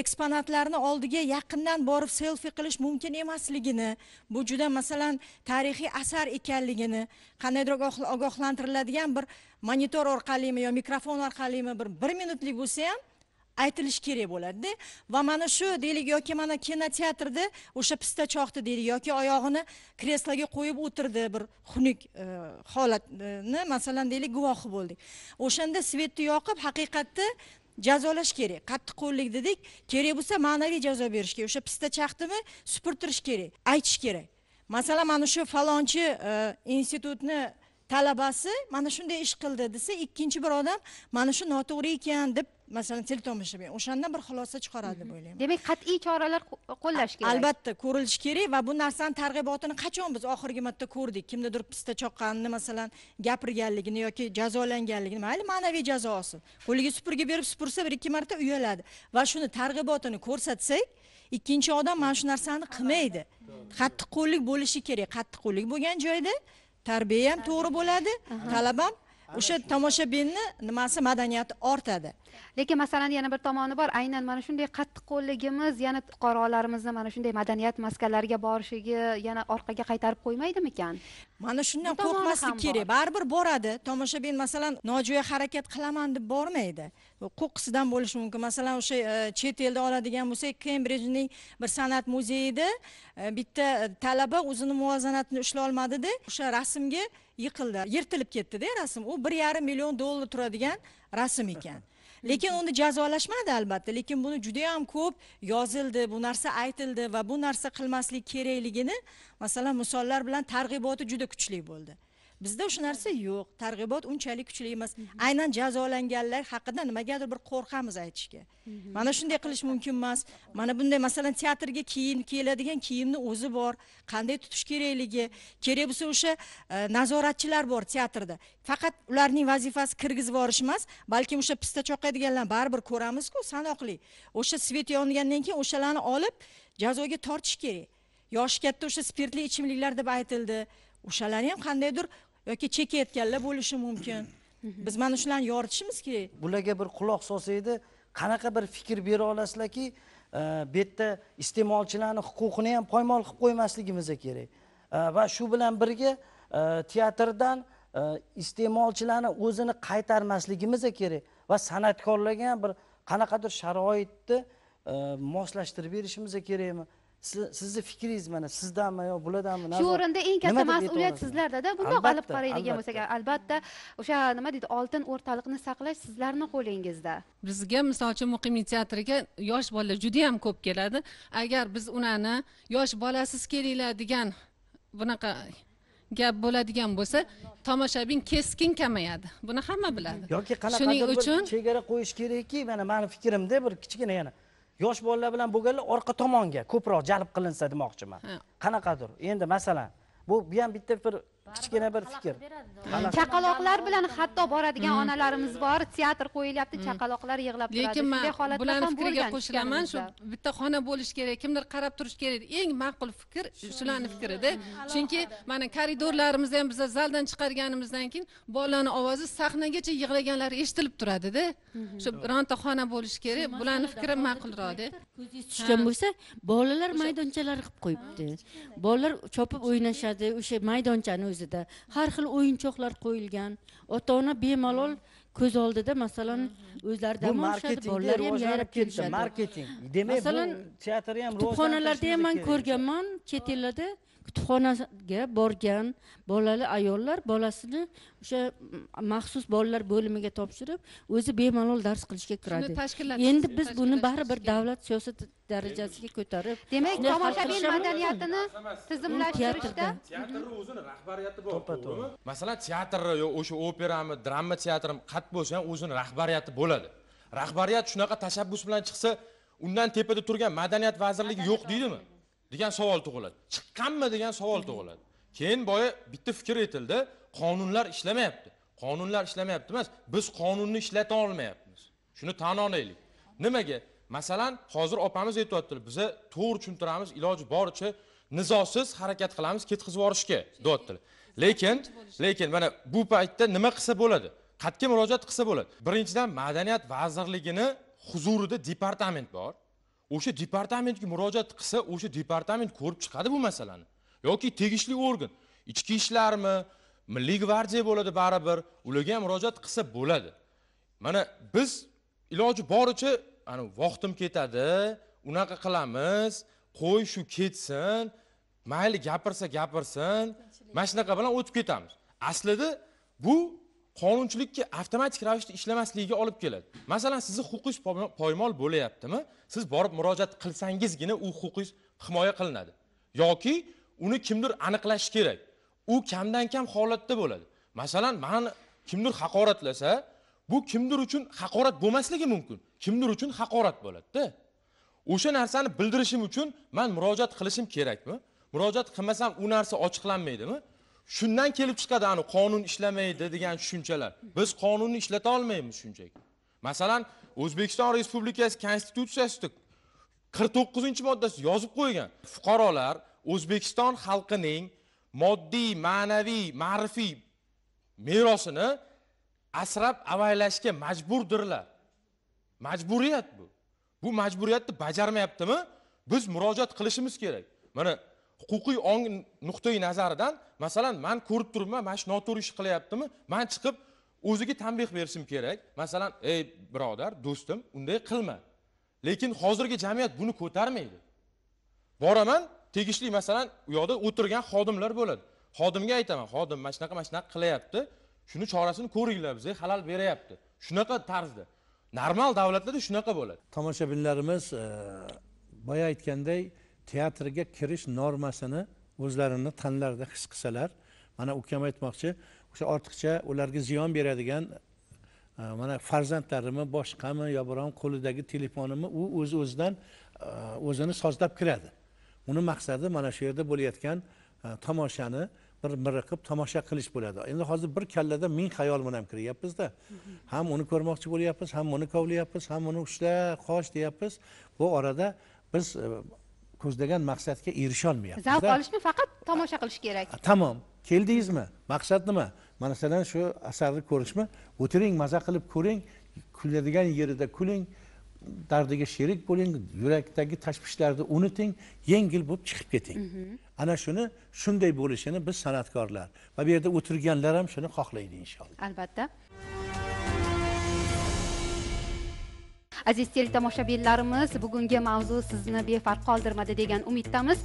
eksponatlarni oldiga yaqindan borib selfi qilish mumkin emasligini bu juda masalan tarixiy asar ekanligini qandaydir ogohlantiriladigan bir monitor orqalimi yo mikrofon orqalimi bir bir minutlik bo'lsa ham aytilishi kerak bo'ladida va mana shu deylik yoki mana kinoteatrda o'sha pista choqdi deylik yoki oyog'ini kreslaga qo'yib o'tirdi bir xunuk e, holatni masalan deylik guvohi bo'ldik o'shanda svetni yoqib haqiqatni jazolash kerak qattiqqo'llik dedik kerak bo'lsa ma'naviy jazo berish kerak o'sha pista chaqdimi supurtirish kerak aytish kerak masalan mana shu falonchi e, institutni talabasi mana shunday ish qildi desa ikkinchi bir odam mana shu noto'g'ri ekan deb masalan til bilan o'shandan bir xulosa chiqaradi deb o'ylayman demak qat'iy choralar qo'llash kerak albatta ko'rilishi kerak va bu narsani targ'ibotini qachon biz oxirgi marta ko'rdik kimnidir pista choqqanini masalan gapirganligini yoki jazolanganligini mayli ma'naviy jazo olsin qo'liga supurgi berib supursa bir ikki marta uyaladi va shuni targ'ibotini ko'rsatsak ikkinchi odam mana shu narsani qilmaydi qattiqqo'llik bo'lishi kerak qattiqqo'llik bo'lgan joyda tarbiya ham to'g'ri bo'ladi talab ham o'sha tomoshabinni nimasi madaniyati ortadi lekin masalani yana bir tomoni bor aynan mana shunday qattiqqo'lligimiz yana fuqarolarimizni mana shunday madaniyat maskanlariga borishigi yana orqaga qaytarib qo'ymaydimikan mana shundan qo'rqmaslik kerak baribir boradi tomoshabin masalan nojo'ya harakat qilaman deb bormaydi qo'qqisidan bo'lishi mumkin masalan o'sha e, chet elda oladigan bo'lsak kembrijning bir san'at muzeyida e, bitta talaba o'zini muvozanatini ushlolmadida o'sha rasmga yiqildi yirtilib ketdida rasm u bir yarim million dollar turadigan rasm ekan lekin uni jazolashmadi albatta lekin buni judayam ko'p yozildi bu narsa aytildi va bu narsa qilmaslik kerakligini masalan misollar bilan targ'iboti juda kuchli bo'ldi bizda shu narsa yo'q targ'ibot unchalik kuchli emas mhm. aynan jazolanganlar haqida nimagadir bir qo'rqamiz aytishga mhm. mana shunday qilish mumkin emas mana bunday masalan teatrga kiyin keladigan kiyimni o'zi bor qanday tutish kerakligi kerak bo'lsa o'sha e, nazoratchilar bor teatrda faqat ularning vazifasi kirgizib yuborish emas balkim o'sha pista choqadiganlarni baribir ko'ramizku sanoqli o'sha svet yongandan keyin o'shalarni olib jazoga tortish kerak yoshi katta o'sha spirtli ichimliklar deb aytildi o'shalarni ham qandaydir yoki chekayotganlar bo'lishi mumkin mhm. biz mana shularni yoritishimizki bularga bir quloq solsangda qanaqa bir fikr bera olasizlarki e, bu yerda iste'molchilarni huquqini ham poymol qilib qo'ymasligimiz kerak e, va shu bilan birga e, teatrdan iste'molchilarni o'zini qaytarmasligimiz kerak va san'atkorlarga ham bir qanaqadir sharoitni moslashtirib berishimiz kerakmi sizni fikringiz mana sizdanmi yo bulardanmi shu o'rinda eng katta mas'uliyat sizlardada bundoq olib qaraydigan bo'lsak albatta o'sha nima deydi oltin o'rtaliqni saqlash sizlarni qo'lingizda bizga misol uchun muqimiy teatriga yosh bolalar juda yam ko'p keladi agar biz ularni yosh bolasiz kelinglar degan bunaqa gap bo'ladigan bo'lsa tomoshabin keskin kamayadi buni hamma biladi yoki qanaqadir shuning uchun chegara qo'yish kerakki mana mani fikrimda bir kichkina yana yosh bolalar bilan bo'lganlar orqa tomonga ko'proq jalb qilinsa demoqchiman qanaqadir endi masalan bu bu ham bitta bir kichkina bir fikr chaqaloqlar bilan hatto boradigan hmm. onalarimiz bor teatr qo'yilyapti hmm. chaqaloqlar yig'lab turadi lekin man bularni fikriga qo'shilaman shu bitta xona bo'lishi kerak kimdir qarab turishi kerak eng ma'qul fikr shularni fikrida chunki mana koridorlarimizda ham biza zaldan chiqarganimizdan keyin bolalarni ovozi sahnagacha yig'laganlari eshitilib turadida mhm. shu bironta xona bo'lishi kerak bularni fikri ma'qulroqda ko'zingiz tushgan bo'lsa bolalar maydonchalar qilib qo'yibdi bolalar chopib o'ynashadi o'sha maydonchani o'zida har xil o'yinchoqlar qo'yilgan ota ona bemalol hmm. ko'z oldida masalan hmm. o'zlari dam olishadi bolalari ham yarab kelishadi marketing demak masalan teatr ham kutubxonalarda ham man ko'rganman chet ellarda kutubxonaga borgan bolali ayollar bolasini o'sha maxsus bolalar bo'limiga topshirib o'zi bemalol dars qilishga kiradi endi biz buni baribir davlat siyosati darajasiga ko'tarib demak tomoshabin madaniyatini tizimlashtirishda teatrni mhm. o'zini rahbariyati bor to'g'rimi masalan teatrni yo o'sha operami drama teatrimi qayerda bo'lsa ham o'zini rahbariyati bo'ladi rahbariyat shunaqa tashabbus bilan chiqsa undan tepada turgan madaniyat vazirligi yo'q deydimi degan savol tug'iladi chiqqanmi degan savol tug'iladi keyin boya bitta fikr aytildi qonunlar ishlamayapti qonunlar ishlamayapti emas biz qonunni ishlata olmayapmiz shuni tan olaylik nimaga masalan hozir opamiz aytyaptilar biza to'g'ri tushuntiramiz iloji boricha nizosiz harakat qilamiz ketkazib yuborishga deyaptilar lekin lekin mana bu paytda nima qilsa bo'ladi qayerga murojaat qilsa bo'ladi birinchidan madaniyat vazirligini huzurida departament bor o'sha departamentga murojaat qilsa o'sha departament ko'rib chiqadi bu masalani yoki tegishli organ ichki ishlarmi milliy gvardiya bo'ladi baribir ularga ham murojaat qilsa bo'ladi mana biz iloji boricha ani vaqtim ketadi unaqa qilamiz qo'y shu ketsin mayli gapirsa gapirsin mana shunaqa bilan o'tib ketamiz aslida bu qonunchilikka avtomatik ravishda ishlamasligiga olib keladi masalan sizni huquqingiz poymol bo'lyaptimi siz borib murojaat qilsangizgina u huquqingiz himoya qilinadi yoki uni kimdir aniqlashi kerak u kamdan kam holatda bo'ladi masalan mani kimdir haqoratlasa bu kimdir uchun haqorat bo'lmasligi mumkin kimdir uchun haqorat bo'ladida o'sha narsani bildirishim uchun man murojaat qilishim kerakmi murojaat qilmasam u narsa ochiqlanmaydimi shundan kelib chiqadi ani qonun ishlamaydi degan tushunchalar biz qonunni ishlata olmaymiz shunchaki masalan o'zbekiston respublikasi konstitutsiyasida qirq to'qqizinchi moddasi yozib qo'ygan fuqarolar o'zbekiston xalqining moddiy ma'naviy ma'rifiy merosini asrab avaylashga majburdirlar majburiyat bu bu majburiyatni bajarmayaptimi biz murojaat qilishimiz kerak mana huquqiy ong nuqtai nazaridan masalan man ko'rib turibman mana shu noto'g'ri ish qilyaptimi man chiqib o'ziga tanbeh berishim kerak masalan ey birodar do'stim unday qilma lekin hozirgi jamiyat buni ko'tarmaydi boraman tegishli masalan u yoqda o'tirgan xodimlar bo'ladi xodimga aytaman xodim mana shunaqa mana shunaqa qilyapti shuni chorasini ko'ringlar bizga halal beryapti shunaqa tarzda normal davlatlarda shunaqa bo'ladi tomoshabinlarimiz boya aytganday teatrga kirish normasini o'zlarini tanlarida his qilsalar mana ukam aytmoqchi o'sha ortiqcha ularga ziyon beradigan e, mana farzandlarimi boshqami yo biron qo'lidagi telefonimi u o'z uz o'zidan e, o'zini sozlab kiradi uni maqsadi mana shu yerda bo'layotgan e, tomoshani bir miriqib tomosha qilish bo'ladi endi hozir bir kallada ming xayol bilan ham kiryapmizda ham uni ko'rmoqchi bo'lyapmiz ham buni kovlayapmiz ham uni ushla qoch deyapmiz bu orada biz ko'zlagan maqsadga erisholmayapmiz zavq olishmi faqat tomosha qilish kerak tamom keldingizmi maqsad nima masalan shu asarni ko'rishmi o'tiring maza qilib ko'ring kuladigan yerida kuling dardiga sherik bo'ling yurakdagi tashvishlarni unuting yengil bo'lib chiqib keting mhm. ana shuni shunday bo'lishini biz san'atkorlar va bu yerda o'tirganlar ham shuni xohlaydi inshaalloh albatta aziz tomoshabinlarimiz bugungi mavzu sizni befarq qoldirmadi degan umiddamiz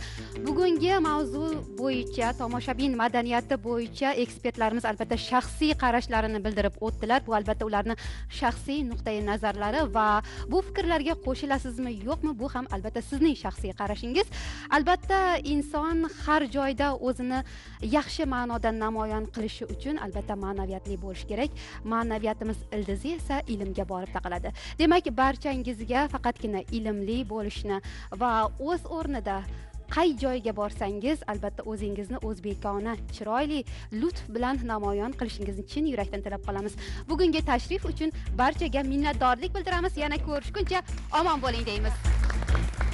bugungi mavzu bo'yicha tomoshabin madaniyati bo'yicha ekspertlarimiz albatta shaxsiy qarashlarini bildirib o'tdilar bu albatta ularni shaxsiy nuqtai nazarlari va bu fikrlarga qo'shilasizmi yo'qmi bu ham albatta sizning shaxsiy qarashingiz albatta inson har joyda o'zini yaxshi ma'noda namoyon qilishi uchun albatta ma'naviyatli bo'lishi kerak ma'naviyatimiz ildizi esa ilmga borib taqaladi demak barchangizga faqatgina ilmli bo'lishni va o'z o'rnida qay joyga borsangiz albatta o'zingizni o'zbekona chiroyli lutf bilan namoyon qilishingizni chin yurakdan tilab qolamiz bugungi tashrif uchun barchaga minnatdorlik bildiramiz yana ko'rishguncha omon bo'ling deymiz